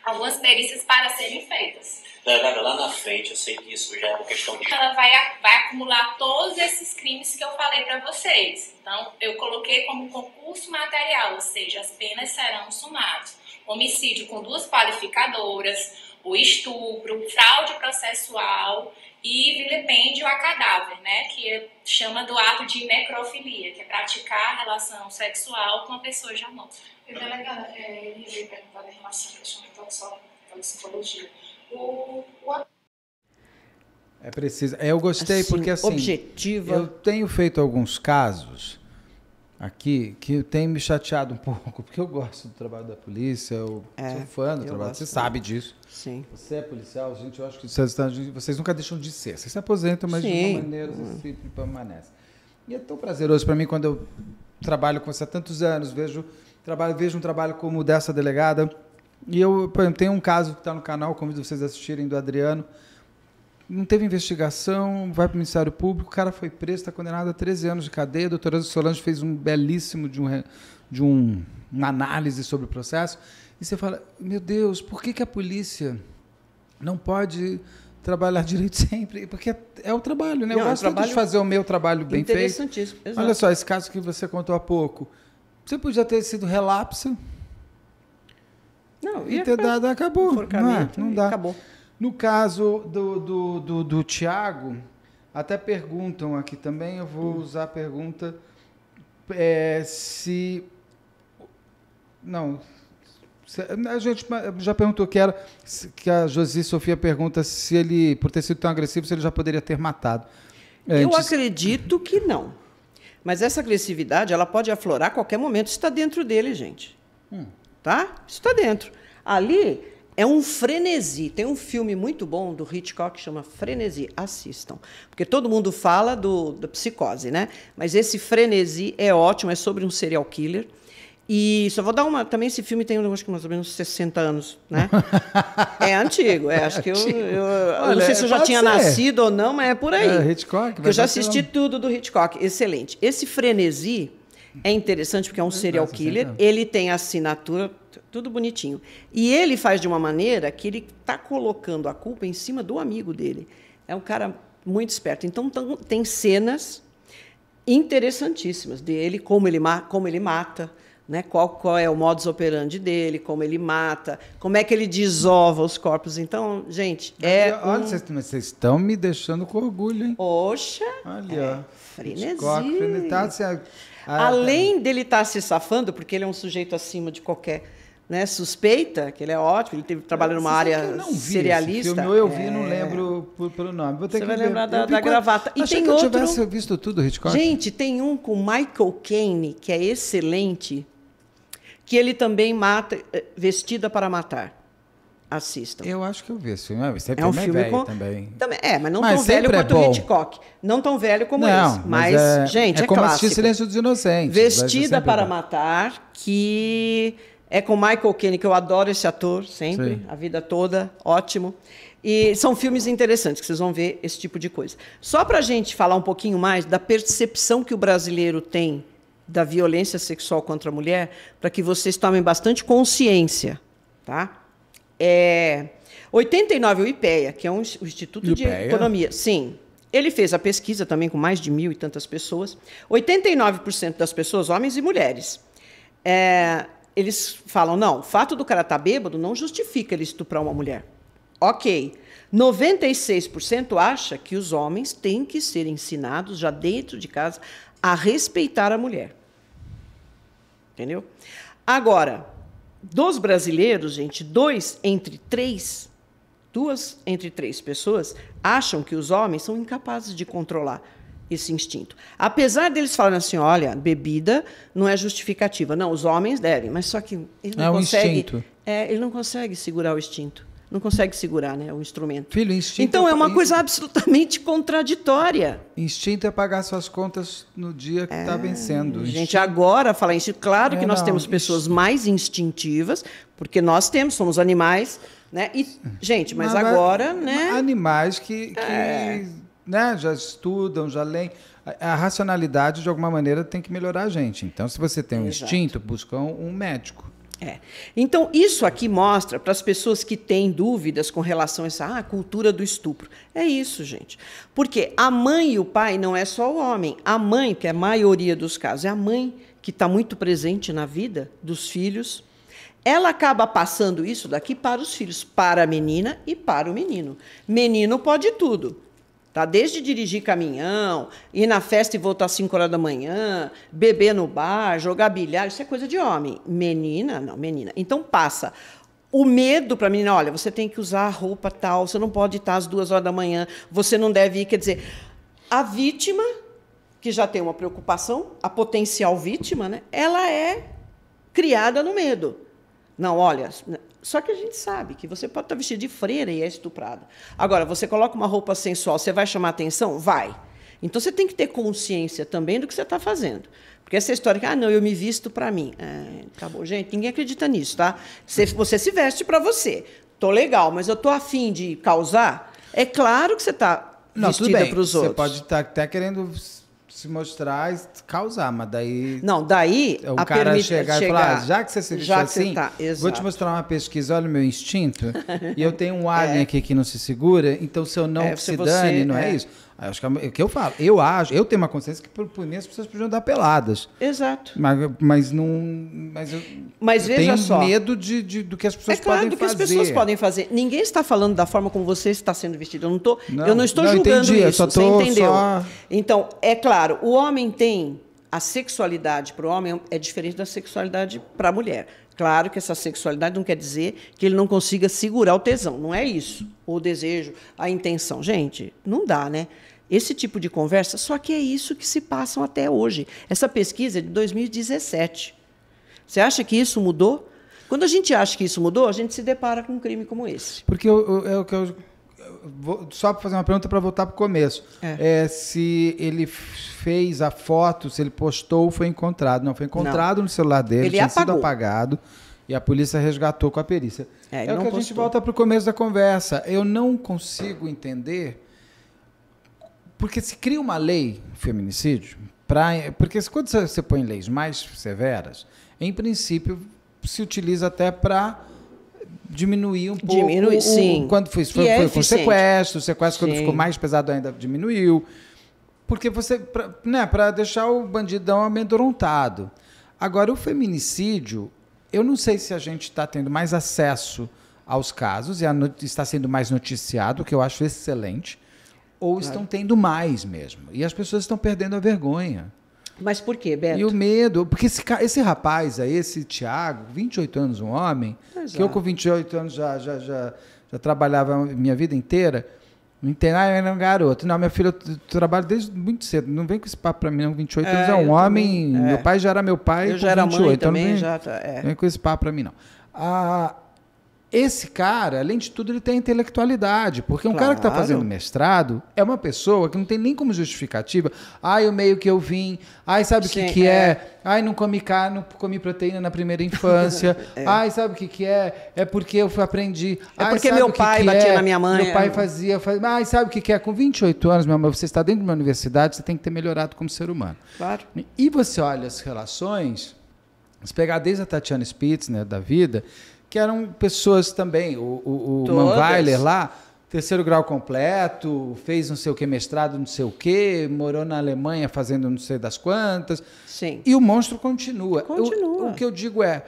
algumas perícias para serem feitas pesada lá na frente. Eu sei que isso já é uma questão de. Ela vai, vai acumular todos esses crimes que eu falei para vocês. Então, eu coloquei como concurso material, ou seja, as penas serão somadas. Homicídio com duas qualificadoras, o estupro, fraude processual e vilipêndio a cadáver, né? Que é, chama do ato de necrofilia, que é praticar a relação sexual com a pessoa já morta. E, então, delegada, é é, ele veio perguntar em relação à questão da toxicologia. É preciso. É, eu gostei assim, porque assim. Objetiva. Eu tenho feito alguns casos aqui que tem me chateado um pouco, porque eu gosto do trabalho da polícia, eu é, sou fã do trabalho. Você sabe disso. Sim. Você é policial, gente, eu acho que vocês, vocês nunca deixam de ser. Vocês se aposentam, mas Sim. de uma maneira vocês sempre permanecem. E é tão prazeroso para mim quando eu trabalho com você há tantos anos, vejo, trabalho, vejo um trabalho como o dessa delegada e eu, por exemplo, tem um caso que está no canal, convido vocês a assistirem, do Adriano. Não teve investigação, vai para o Ministério Público, o cara foi preso, está condenado a 13 anos de cadeia. A doutora Solange fez um belíssimo de, um, de um, uma análise sobre o processo. E você fala, meu Deus, por que, que a polícia não pode trabalhar direito sempre, porque é o trabalho, né? Não, eu é gosto de fazer o meu trabalho bem interessantíssimo, feito. Interessantíssimo. Olha só, esse caso que você contou há pouco. Você podia ter sido relapso, não, e é ter dado, acabou. não, é? não dá. Acabou. No caso do, do, do, do Tiago, até perguntam aqui também, eu vou usar a pergunta é, se. Não. a gente já perguntou que era que a Josi Sofia pergunta se ele, por ter sido tão agressivo, se ele já poderia ter matado. eu acredito que não. Mas essa agressividade ela pode aflorar a qualquer momento. está dentro dele, gente. Hum tá? Isso está dentro. Ali é um frenesi. Tem um filme muito bom do Hitchcock que chama Frenesi. Assistam. Porque todo mundo fala do, da psicose, né? Mas esse frenesi é ótimo, é sobre um serial killer. E só vou dar uma. Também esse filme tem acho que mais ou menos 60 anos, né? é antigo, é, acho que eu. eu, Olha, eu não sei se eu já tinha ser. nascido ou não, mas é por aí. É, Hitchcock, eu já assisti tudo do Hitchcock. Excelente. Esse frenesi é interessante porque é um uhum. serial ah, killer. Ele tem assinatura, tudo bonitinho. E ele faz de uma maneira que ele está colocando a culpa em cima do amigo dele. É um cara muito esperto. Então tem cenas interessantíssimas dele, como ele, como ele mata, né? qual, qual é o modus operandi dele, como ele mata, como é que ele desova os corpos. Então, gente, é. Olha, um... vocês, estão me deixando com orgulho, hein? Poxa! Olha, é, frenesi. Tá, assim, ah, tá. Além tá. dele estar tá se safando, porque ele é um sujeito acima de qualquer né, suspeita, que ele é ótimo, ele teve, trabalha é, numa área eu não vi serialista. Filme, eu vi, é... não lembro por, pelo nome. Vou ter Você que vai lembrar da, da gravata. E tem que outro... eu tivesse visto tudo, Hitchcock. Gente, tem um com Michael Caine, que é excelente, que ele também mata, eh, vestida para matar assistam. Eu acho que eu vi esse filme. Ah, é um filme velho com... também. também. É, mas não mas tão velho é quanto é Hitchcock. Não tão velho como não, esse. Mas, mas é, gente, é, é como clássico. Silêncio dos Inocentes. É Vestida para bom. Matar, que é com Michael Caine, que eu adoro esse ator sempre, Sim. a vida toda, ótimo. E são filmes interessantes, que vocês vão ver esse tipo de coisa. Só para a gente falar um pouquinho mais da percepção que o brasileiro tem da violência sexual contra a mulher, para que vocês tomem bastante consciência, tá? É, 89, é o IPEA, que é um, o Instituto IPEA? de Economia. Sim. Ele fez a pesquisa também com mais de mil e tantas pessoas. 89% das pessoas, homens e mulheres. É, eles falam: não, o fato do cara estar tá bêbado não justifica ele estuprar uma mulher. Ok. 96% acha que os homens têm que ser ensinados, já dentro de casa, a respeitar a mulher. Entendeu? Agora, dos brasileiros, gente, dois entre três, duas entre três pessoas acham que os homens são incapazes de controlar esse instinto. Apesar deles falarem assim, olha, bebida não é justificativa. Não, os homens devem, mas só que ele não é consegue. Um instinto. É, ele não consegue segurar o instinto não consegue segurar né, o instrumento. Filho, instinto. Então é uma é- coisa absolutamente contraditória. Instinto é pagar suas contas no dia que está é, vencendo. Gente, instinto... agora falar instinto. Claro é, que nós não, temos pessoas instinto. mais instintivas, porque nós temos, somos animais, né? E, gente, mas agora, mas, né? É animais que, que é. né, já estudam, já leem. A, a racionalidade, de alguma maneira, tem que melhorar a gente. Então, se você tem um Exato. instinto, busca um médico. É. Então, isso aqui mostra para as pessoas que têm dúvidas com relação a essa ah, cultura do estupro. É isso, gente. Porque a mãe e o pai não é só o homem. A mãe, que é a maioria dos casos, é a mãe que está muito presente na vida dos filhos. Ela acaba passando isso daqui para os filhos, para a menina e para o menino. Menino pode tudo. Tá? Desde dirigir caminhão, ir na festa e voltar às 5 horas da manhã, beber no bar, jogar bilhar, isso é coisa de homem. Menina, não, menina. Então passa o medo para a menina, olha, você tem que usar a roupa tal, você não pode estar às duas horas da manhã, você não deve ir, quer dizer, a vítima que já tem uma preocupação, a potencial vítima, né? Ela é criada no medo. Não, olha, só que a gente sabe que você pode estar tá vestido de freira e é estuprado. Agora, você coloca uma roupa sensual, você vai chamar atenção? Vai. Então você tem que ter consciência também do que você está fazendo. Porque essa história que, ah, não, eu me visto para mim. É, acabou. Gente, ninguém acredita nisso, tá? Você, você se veste para você. Tô legal, mas eu tô afim de causar. É claro que você está vestida para os outros. Você pode estar tá, até querendo se mostrar e causar, mas daí. Não, daí. O cara chegar, chegar e falar: ah, já que você se vestiu assim, tá, vou te mostrar uma pesquisa, olha o meu instinto, e eu tenho um é. alien é. aqui que não se segura, então se eu não é, se, se você, dane, não é, é isso? Acho que é, é o que eu falo. Eu acho, eu tenho uma consciência que por, por mim as pessoas podiam dar peladas. Exato. Mas, mas não. Mas eu, mas eu tenho só. medo de, de, do que as pessoas é claro, podem fazer. É claro, do que fazer. as pessoas podem fazer. Ninguém está falando da forma como você está sendo vestido. Eu não, tô, não, eu não estou não, julgando entendi, isso. Eu só tô, você entendeu? Só... Então, é claro, o homem tem. A sexualidade para o homem é diferente da sexualidade para a mulher. Claro que essa sexualidade não quer dizer que ele não consiga segurar o tesão, não é isso. O desejo, a intenção. Gente, não dá, né? Esse tipo de conversa, só que é isso que se passam até hoje. Essa pesquisa é de 2017. Você acha que isso mudou? Quando a gente acha que isso mudou, a gente se depara com um crime como esse. Porque é o que eu. Vou, só para fazer uma pergunta para voltar para o começo. É. É, se ele fez a foto, se ele postou, foi encontrado. Não, foi encontrado não. no celular dele, ele tinha apagou. sido apagado. E a polícia resgatou com a perícia. É, é o que postou. a gente volta para o começo da conversa. Eu não consigo entender porque se cria uma lei feminicídio, pra, porque quando você põe leis mais severas, em princípio se utiliza até para diminuir um pouco. Diminui, sim. quando foi, foi, foi é com sequestro, o sequestro sim. quando ficou mais pesado ainda diminuiu. Porque você, pra, né, para deixar o bandidão amedrontado. Agora, o feminicídio, eu não sei se a gente está tendo mais acesso aos casos e está sendo mais noticiado, o que eu acho excelente ou claro. estão tendo mais mesmo. E as pessoas estão perdendo a vergonha. Mas por quê, Beto? E o medo, porque esse, esse rapaz aí, esse Tiago, 28 anos, um homem, Exato. que eu é. com 28 anos já, já, já, já trabalhava minha vida inteira, não entende, ah, eu era é um garoto. Não, minha filha, eu trabalho desde muito cedo, não vem com esse papo para mim, não, 28 é, anos é um homem, também, é. meu pai já era meu pai, eu já era 28, mãe então também, não vem, já tá, é. vem com esse papo para mim, não. Ah, esse cara, além de tudo, ele tem intelectualidade, porque um cara que está fazendo mestrado é uma pessoa que não tem nem como justificativa. Ai, o meio que eu vim, ai, sabe o que, que é. é? Ai, não comi carne, não comi proteína na primeira infância. é. Ai, sabe o que, que é? É porque eu aprendi. É ai, porque meu pai que batia é? na minha mãe. Meu pai é. fazia, fazia. Ai, sabe o que, que é? Com 28 anos, minha mãe, você está dentro de uma universidade, você tem que ter melhorado como ser humano. Claro. E você olha as relações, se pegar desde a Tatiana né, da vida que eram pessoas também, o, o, o Manweiler lá, terceiro grau completo, fez não sei o que, mestrado não sei o que, morou na Alemanha fazendo não sei das quantas. Sim. E o monstro continua. Continua. o que eu digo é,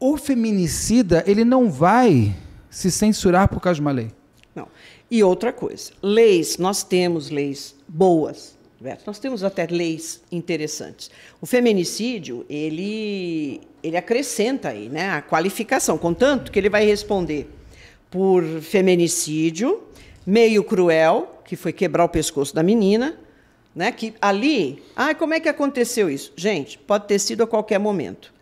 o feminicida, ele não vai se censurar por causa de uma lei. Não. E outra coisa, leis, nós temos leis boas, Roberto, nós temos até leis interessantes. O feminicídio, ele, ele acrescenta aí né, a qualificação, contanto que ele vai responder por feminicídio, meio cruel, que foi quebrar o pescoço da menina, né, que ali, ah, como é que aconteceu isso? Gente, pode ter sido a qualquer momento,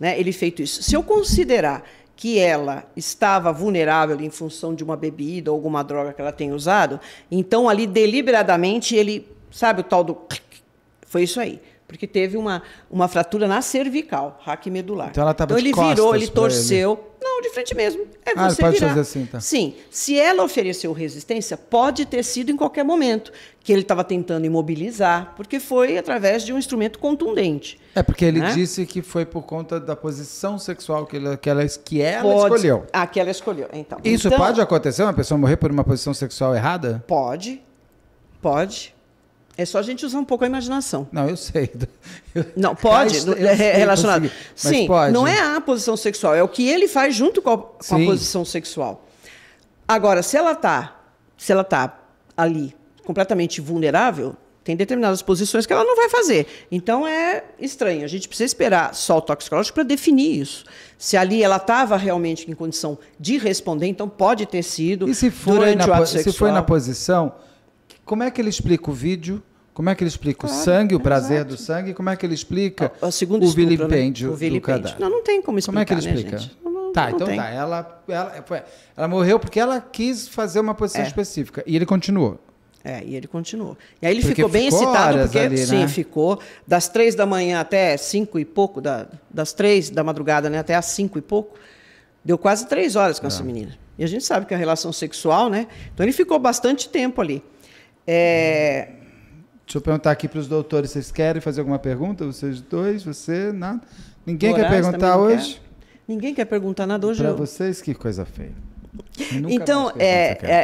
né, ele feito isso. Se eu considerar que ela estava vulnerável em função de uma bebida ou alguma droga que ela tenha usado, então ali deliberadamente ele, sabe o tal do. Foi isso aí porque teve uma, uma fratura na cervical, raque medular. Então ela estava então, de ele virou, ele torceu. Ele. Não, de frente mesmo. É ah, você pode virar. fazer assim, tá. Sim. Se ela ofereceu resistência, pode ter sido em qualquer momento que ele estava tentando imobilizar, porque foi através de um instrumento contundente. É porque ele né? disse que foi por conta da posição sexual que, ele, que ela, que ela pode, escolheu. Ah, que ela escolheu. Então. Isso então, pode acontecer? Uma pessoa morrer por uma posição sexual errada? Pode. Pode. É só a gente usar um pouco a imaginação. Não, eu sei. Eu, não, pode, eu, eu é, é relacionado. Sim, pode. não é a posição sexual, é o que ele faz junto com a, com a posição sexual. Agora, se ela está se ela tá ali completamente vulnerável, tem determinadas posições que ela não vai fazer. Então é estranho. A gente precisa esperar só o toxicológico para definir isso. Se ali ela estava realmente em condição de responder, então pode ter sido e se foi durante na, o ato sexual. Se foi na posição, como é que ele explica o vídeo? Como é que ele explica claro, o sangue, o é prazer do sangue? Como é que ele explica ah, a, a o, estupro, vilipêndio né? do cadáver? Não, não tem como explicar. Como é que ele né, explica? Né, não, tá, não então tem. tá. Ela, ela, foi, ela morreu porque ela quis fazer uma posição é. específica. E ele continuou. É, e ele continuou. E aí ele ficou bem ficou excitado, porque ali, sim, né? ficou. Das três da manhã até cinco e pouco, da, das três da madrugada né, até as cinco e pouco, deu quase três horas com é. essa tá. menina. E a gente sabe que a relação sexual, né? Então ele ficou bastante tempo ali. É... Deixa eu perguntar aqui para os doutores, vocês querem fazer alguma pergunta? Vocês dois, você, nada? Ninguém quer perguntar hoje? Quer. Ninguém quer perguntar nada hoje. Para vocês, que coisa feia. então, é,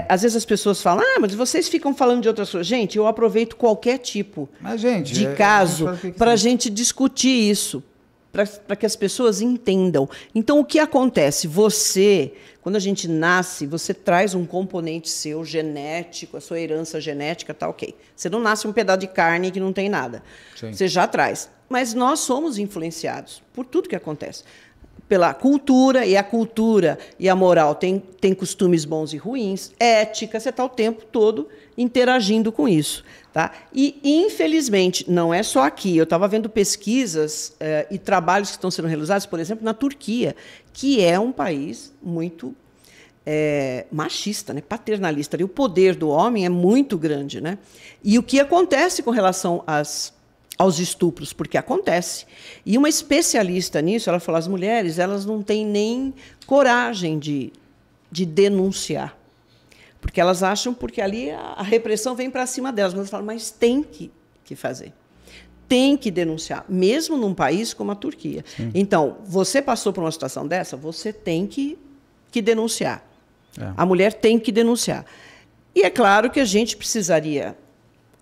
é, às vezes as pessoas falam, ah, mas vocês ficam falando de outras coisas. Gente, eu aproveito qualquer tipo mas, gente, de é, caso para a gente discutir isso para que as pessoas entendam. Então, o que acontece? Você, quando a gente nasce, você traz um componente seu genético, a sua herança genética, tá ok. Você não nasce um pedaço de carne que não tem nada. Sim. Você já traz. Mas nós somos influenciados por tudo que acontece. Pela cultura, e a cultura e a moral tem, tem costumes bons e ruins, ética, você está o tempo todo interagindo com isso. Tá? E, infelizmente, não é só aqui. Eu estava vendo pesquisas eh, e trabalhos que estão sendo realizados, por exemplo, na Turquia, que é um país muito eh, machista, né? paternalista. E o poder do homem é muito grande. Né? E o que acontece com relação às aos estupros, porque acontece. E uma especialista nisso, ela falou: as mulheres elas não têm nem coragem de, de denunciar. Porque elas acham porque ali a, a repressão vem para cima delas. Mas eu falo, mas tem que, que fazer. Tem que denunciar, mesmo num país como a Turquia. Sim. Então, você passou por uma situação dessa, você tem que, que denunciar. É. A mulher tem que denunciar. E é claro que a gente precisaria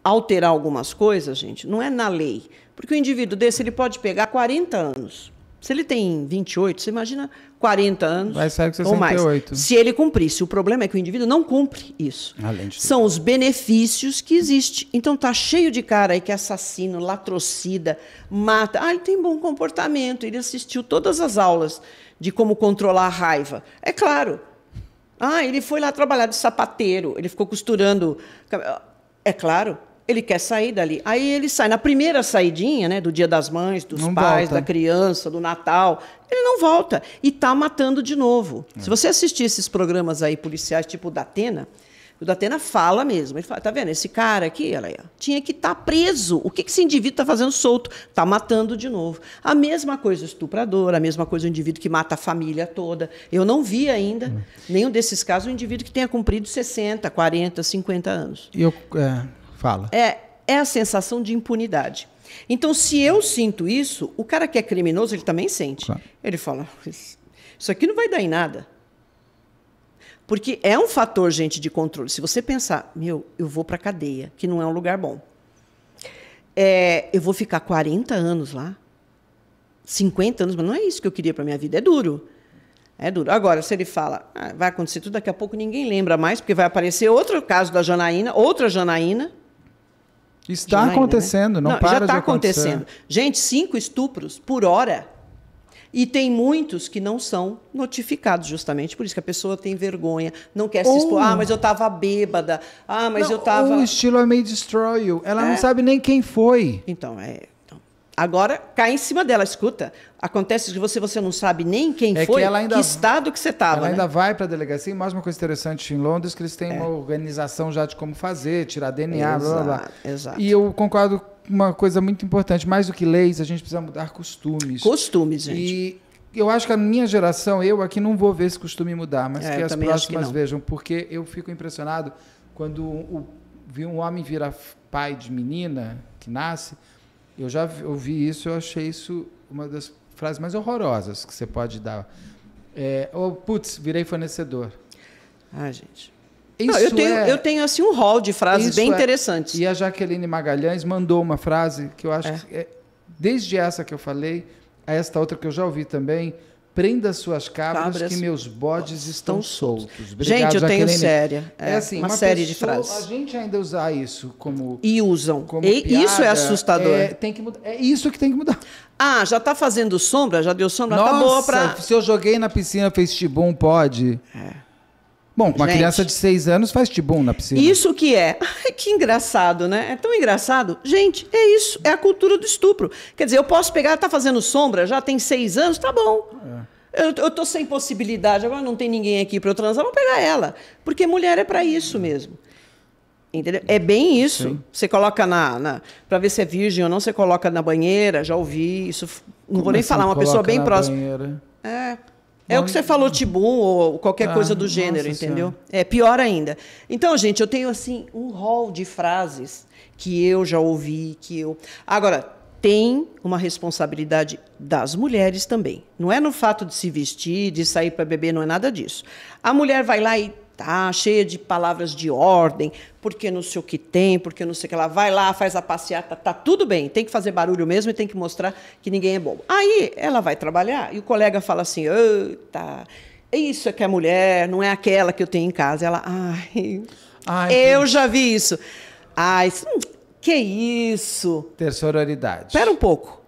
alterar algumas coisas, gente, não é na lei. Porque o indivíduo desse ele pode pegar 40 anos. Se ele tem 28, você imagina 40 anos Vai sair com 68. ou mais. Se ele cumprisse. O problema é que o indivíduo não cumpre isso. São os benefícios que existem. Então tá cheio de cara aí que é assassino, latrocida, mata. Ah, ele tem bom comportamento, ele assistiu todas as aulas de como controlar a raiva. É claro. Ah, ele foi lá trabalhar de sapateiro, ele ficou costurando. É claro. Ele quer sair dali. Aí ele sai. Na primeira saidinha, né? Do dia das mães, dos não pais, volta. da criança, do Natal. Ele não volta. E tá matando de novo. É. Se você assistir esses programas aí policiais, tipo o da Atena, o Datena fala mesmo. Ele fala, tá vendo? Esse cara aqui, olha aí, tinha que estar tá preso. O que, que esse indivíduo está fazendo solto? Está matando de novo. A mesma coisa o estuprador, a mesma coisa o indivíduo que mata a família toda. Eu não vi ainda é. nenhum desses casos um indivíduo que tenha cumprido 60, 40, 50 anos. Eu, é, Fala. É, é a sensação de impunidade. Então, se eu sinto isso, o cara que é criminoso, ele também sente. Claro. Ele fala: Isso aqui não vai dar em nada. Porque é um fator, gente, de controle. Se você pensar, meu, eu vou para a cadeia, que não é um lugar bom. É, eu vou ficar 40 anos lá, 50 anos, mas não é isso que eu queria para minha vida. É duro. É duro. Agora, se ele fala, ah, vai acontecer tudo, daqui a pouco ninguém lembra mais, porque vai aparecer outro caso da Janaína, outra Janaína, Está né? acontecendo, né? não, não para Já está acontecendo. Acontecer. Gente, cinco estupros por hora. E tem muitos que não são notificados, justamente por isso que a pessoa tem vergonha, não quer ou... se expor. Ah, mas eu estava bêbada. Ah, mas não, eu estava. O estilo é meio destroy. You. Ela é. não sabe nem quem foi. Então, é. Agora cai em cima dela, escuta. Acontece que você, você não sabe nem quem é foi, que, ainda, que, estado que você estava. Ela né? ainda vai para a delegacia. E mais uma coisa interessante em Londres, que eles têm é. uma organização já de como fazer, tirar DNA, exato, blá, blá, Exato. E eu concordo com uma coisa muito importante. Mais do que leis, a gente precisa mudar costumes. Costumes, gente. E eu acho que a minha geração, eu aqui não vou ver esse costume mudar, mas é, que as próximas que vejam. Porque eu fico impressionado quando o, vi um homem virar pai de menina que nasce eu já ouvi isso, eu achei isso uma das frases mais horrorosas que você pode dar. É, ou, oh, putz, virei fornecedor. Ah, gente. Isso Não, eu, tenho, é... eu tenho assim um hall de frases isso bem é... interessantes. E a Jaqueline Magalhães mandou uma frase que eu acho é. que, é, desde essa que eu falei, a esta outra que eu já ouvi também, prenda suas cabras, cabras, que meus bodes estão soltos. Obrigado, gente, eu Jaqueline. tenho séria. É, é assim, uma, uma série pessoa, de frases. A gente ainda usa isso como e usam. Como e, piada, isso é, é assustador. É, tem que mudar, é isso que tem que mudar. Ah, já está fazendo sombra, já deu sombra, Nossa, tá boa para. Se eu joguei na piscina fez tibum, pode. É. Bom, uma Gente, criança de seis anos faz tibum na piscina. Isso que é. que engraçado, né? É tão engraçado. Gente, é isso. É a cultura do estupro. Quer dizer, eu posso pegar, tá fazendo sombra, já tem seis anos, tá bom. É. Eu, eu tô sem possibilidade, agora não tem ninguém aqui para eu transar, vou pegar ela. Porque mulher é para isso mesmo. Entendeu? É bem isso. Sim. Você coloca na, na para ver se é virgem ou não, você coloca na banheira, já ouvi isso. Não Como vou nem assim falar, uma pessoa bem próxima. Banheira? É. É o que você falou, Tibum, ou qualquer ah, coisa do gênero, entendeu? Senhora. É pior ainda. Então, gente, eu tenho assim um rol de frases que eu já ouvi, que eu. Agora, tem uma responsabilidade das mulheres também. Não é no fato de se vestir, de sair para beber, não é nada disso. A mulher vai lá e tá cheia de palavras de ordem, porque não sei o que tem, porque não sei o que ela vai lá, faz a passeata, tá, tá tudo bem, tem que fazer barulho mesmo e tem que mostrar que ninguém é bobo. Aí ela vai trabalhar e o colega fala assim: "Eita, é isso é que é mulher, não é aquela que eu tenho em casa". Ela: "Ai, Ai eu já vi isso". Ai, hum, que isso? Terceira sororidade. Espera um pouco.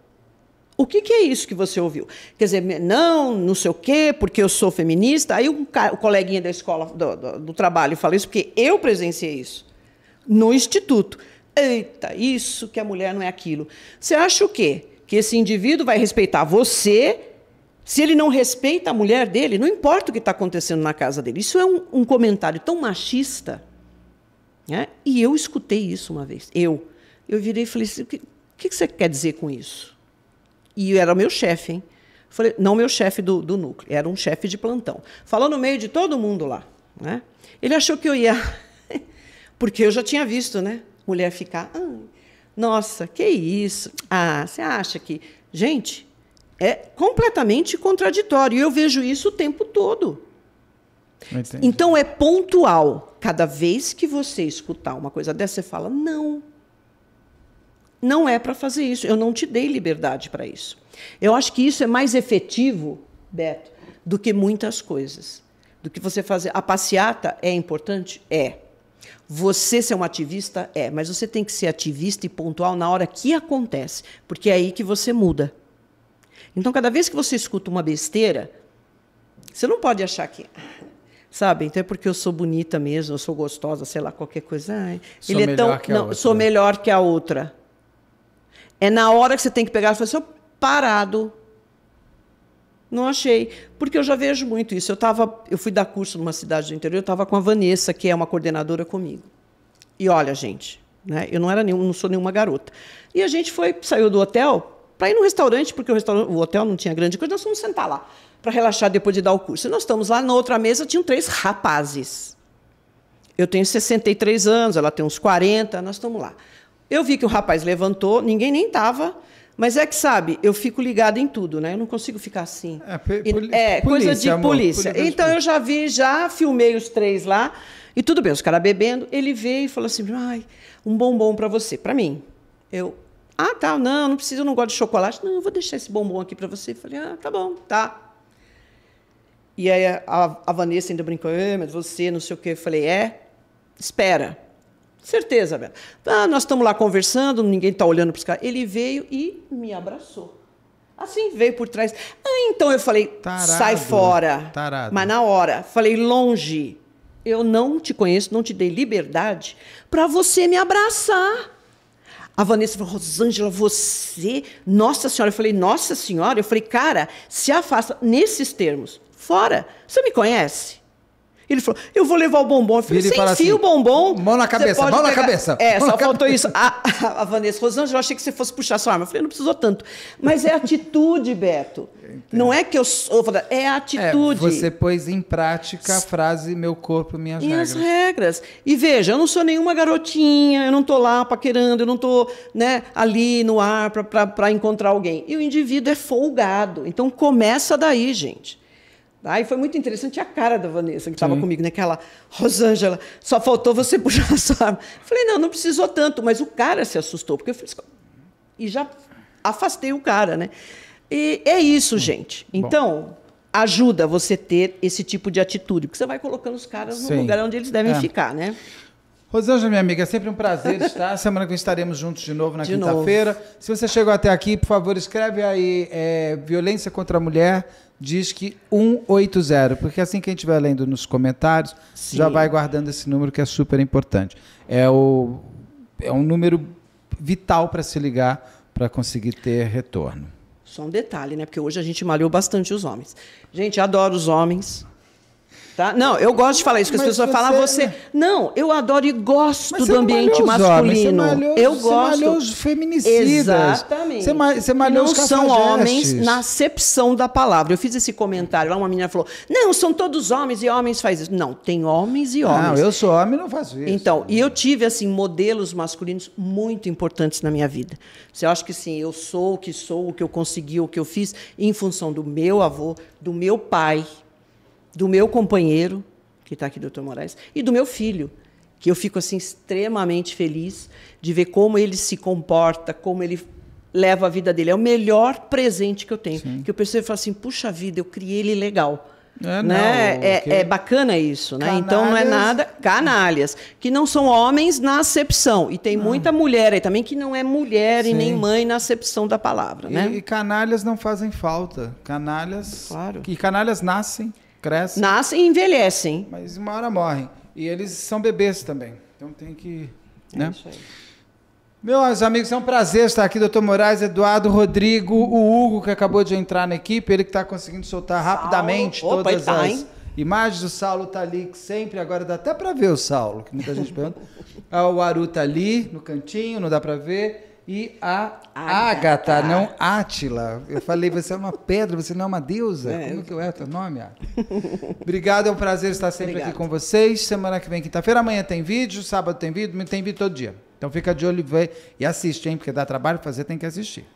O que, que, é isso que você ouviu? Quer dizer, não, não sei o quê, porque eu sou feminista. Aí um o coleguinha da escola, do, do, do trabalho, fala isso, porque eu presenciei isso no instituto. Eita, isso que a mulher não é aquilo. Você acha o quê? Que esse indivíduo vai respeitar você se ele não respeita a mulher dele? Não importa o que está acontecendo na casa dele. Isso é um, um comentário tão machista. Né? E eu escutei isso uma vez. Eu. Eu virei e falei assim: o que, o que você quer dizer com isso? E era meu chefe, hein? Falei, não meu chefe do, do núcleo, era um chefe de plantão. Falou no meio de todo mundo lá. Né? Ele achou que eu ia. Porque eu já tinha visto, né? Mulher ficar. Ah, nossa, que isso? Ah, você acha que. Gente, é completamente contraditório. E eu vejo isso o tempo todo. Entendi. Então é pontual. Cada vez que você escutar uma coisa dessa, você fala: não, não é para fazer isso. Eu não te dei liberdade para isso. Eu acho que isso é mais efetivo, Beto, do que muitas coisas. Do que você fazer. A passeata é importante? É. Você ser um ativista? É. Mas você tem que ser ativista e pontual na hora que acontece, porque é aí que você muda. Então, cada vez que você escuta uma besteira, você não pode achar que. Ah, sabe? Então é porque eu sou bonita mesmo, eu sou gostosa, sei lá, qualquer coisa. Ai, sou ele é tão. Não, outra. sou melhor que a outra. É na hora que você tem que pegar e falar assim, parado. Não achei, porque eu já vejo muito isso. Eu, tava, eu fui dar curso numa cidade do interior, eu estava com a Vanessa, que é uma coordenadora comigo. E olha, gente, né, eu não era nenhum, não sou nenhuma garota. E a gente foi, saiu do hotel para ir no restaurante, porque o, restaurante, o hotel não tinha grande coisa, nós fomos sentar lá para relaxar depois de dar o curso. E nós estamos lá, na outra mesa tinham três rapazes. Eu tenho 63 anos, ela tem uns 40, nós estamos lá. Eu vi que o rapaz levantou, ninguém nem estava. Mas é que sabe, eu fico ligada em tudo, né? Eu não consigo ficar assim. É, poli é polícia, coisa de amor, polícia. polícia. Então eu já vi, já filmei os três lá e tudo bem, os caras bebendo. Ele veio e falou assim: "Ai, um bombom para você, para mim". Eu ah, tá, não, não precisa, eu não gosto de chocolate. Não, eu vou deixar esse bombom aqui para você. Eu falei, ah, tá bom, tá. E aí a, a Vanessa ainda brincou, mas você, não sei o quê. Eu falei, é, espera. Certeza, velho. Ah, nós estamos lá conversando, ninguém está olhando para os caras. Ele veio e me abraçou. Assim, veio por trás. Ah, então eu falei, tarado, sai fora. Tarado. Mas na hora, falei, longe. Eu não te conheço, não te dei liberdade para você me abraçar. A Vanessa falou, Rosângela, você, Nossa Senhora. Eu falei, Nossa Senhora. Eu falei, cara, se afasta nesses termos. Fora. Você me conhece? Ele falou, eu vou levar o bombom. Eu falei, ele você assim, o bombom. Mão na cabeça, mão pegar... na cabeça. É, só faltou isso. A, a, Vanessa Rosângela, eu achei que você fosse puxar sua arma. Eu falei, não precisou tanto. Mas é atitude, Beto. Não é que eu sou. É atitude. É, você pôs em prática a frase meu corpo, minhas e regras. Minhas regras. E veja, eu não sou nenhuma garotinha, eu não estou lá paquerando, eu não estou né, ali no ar para encontrar alguém. E o indivíduo é folgado. Então começa daí, gente. Tá? E foi muito interessante a cara da Vanessa, que estava comigo, né? Aquela, Rosângela, só faltou você puxar a sua arma. Falei, não, não precisou tanto, mas o cara se assustou, porque eu fiz. Assim, e já afastei o cara, né? E é isso, hum. gente. Então, Bom. ajuda você ter esse tipo de atitude, porque você vai colocando os caras Sim. no lugar onde eles devem é. ficar, né? Rosângela, minha amiga, é sempre um prazer estar. Semana que vem estaremos juntos de novo na quinta-feira. Se você chegou até aqui, por favor, escreve aí é, Violência contra a Mulher, diz que 180, porque assim quem estiver lendo nos comentários Sim. já vai guardando esse número que é super importante. É, o, é um número vital para se ligar para conseguir ter retorno. Só um detalhe, né? Porque hoje a gente malhou bastante os homens. Gente, adoro os homens. Tá? Não, eu gosto de falar isso, que as pessoas você... falam, você. É não, eu adoro e gosto do ambiente masculino. Homens, malhou, eu gosto. Você malhou os feminicidas. Exatamente. Você, ma... você malhou não os são homens na acepção da palavra. Eu fiz esse comentário lá, uma menina falou: não, são todos homens e homens fazem isso. Não, tem homens e homens. Não, eu sou homem não faço isso. Então, e eu tive, assim, modelos masculinos muito importantes na minha vida. Você acha que sim, eu sou o que sou, o que eu consegui, o que eu fiz, em função do meu avô, do meu pai do meu companheiro, que está aqui, doutor Moraes, e do meu filho, que eu fico assim extremamente feliz de ver como ele se comporta, como ele leva a vida dele. É o melhor presente que eu tenho. Sim. Que eu percebo e falo assim, puxa vida, eu criei ele legal. É, né? Não, é, que... é, bacana isso, né? Canalhas... Então não é nada. Canalhas, que não são homens na acepção. E tem não. muita mulher aí também que não é mulher Sim. e nem mãe na acepção da palavra. E, né? e canalhas não fazem falta. Canalhas. Claro. E canalhas nascem crescem. Nascem e envelhecem. Mas uma hora morrem. E eles são bebês também. Então tem que. É né? isso aí. Meus amigos, é um prazer estar aqui, doutor Moraes, Eduardo, Rodrigo, o Hugo, que acabou de entrar na equipe, ele que está conseguindo soltar Saulo. rapidamente Opa, todas tá, as imagens. do Saulo tá ali sempre, agora dá até para ver o Saulo, que muita gente pergunta. Ah, o Aru tá ali no cantinho, não dá para ver e a Ágata, Agatha, não Átila. Eu falei, você é uma pedra, você não é uma deusa. É, Como que eu é o teu nome? Obrigado, é um prazer estar sempre Obrigado. aqui com vocês. Semana que vem, quinta-feira, amanhã tem vídeo, sábado tem vídeo, tem vídeo todo dia. Então fica de olho e assiste, hein? Porque dá trabalho fazer, tem que assistir.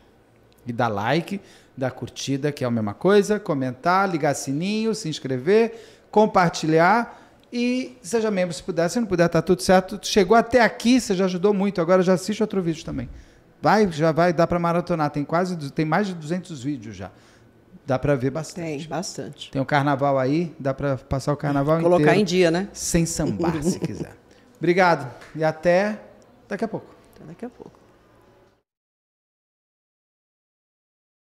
E dá like, dá curtida, que é a mesma coisa, comentar, ligar sininho, se inscrever, compartilhar. E seja membro se puder, se não puder, tá tudo certo. Chegou até aqui, você já ajudou muito. Agora já assiste outro vídeo também. Vai, já vai, dá para maratonar. Tem quase, tem mais de 200 vídeos já. Dá para ver bastante. Tem, bastante. Tem o carnaval aí, dá para passar o é, carnaval Colocar inteiro. Colocar em dia, né? Sem sambar, se quiser. Obrigado e até daqui a pouco. Até daqui a pouco.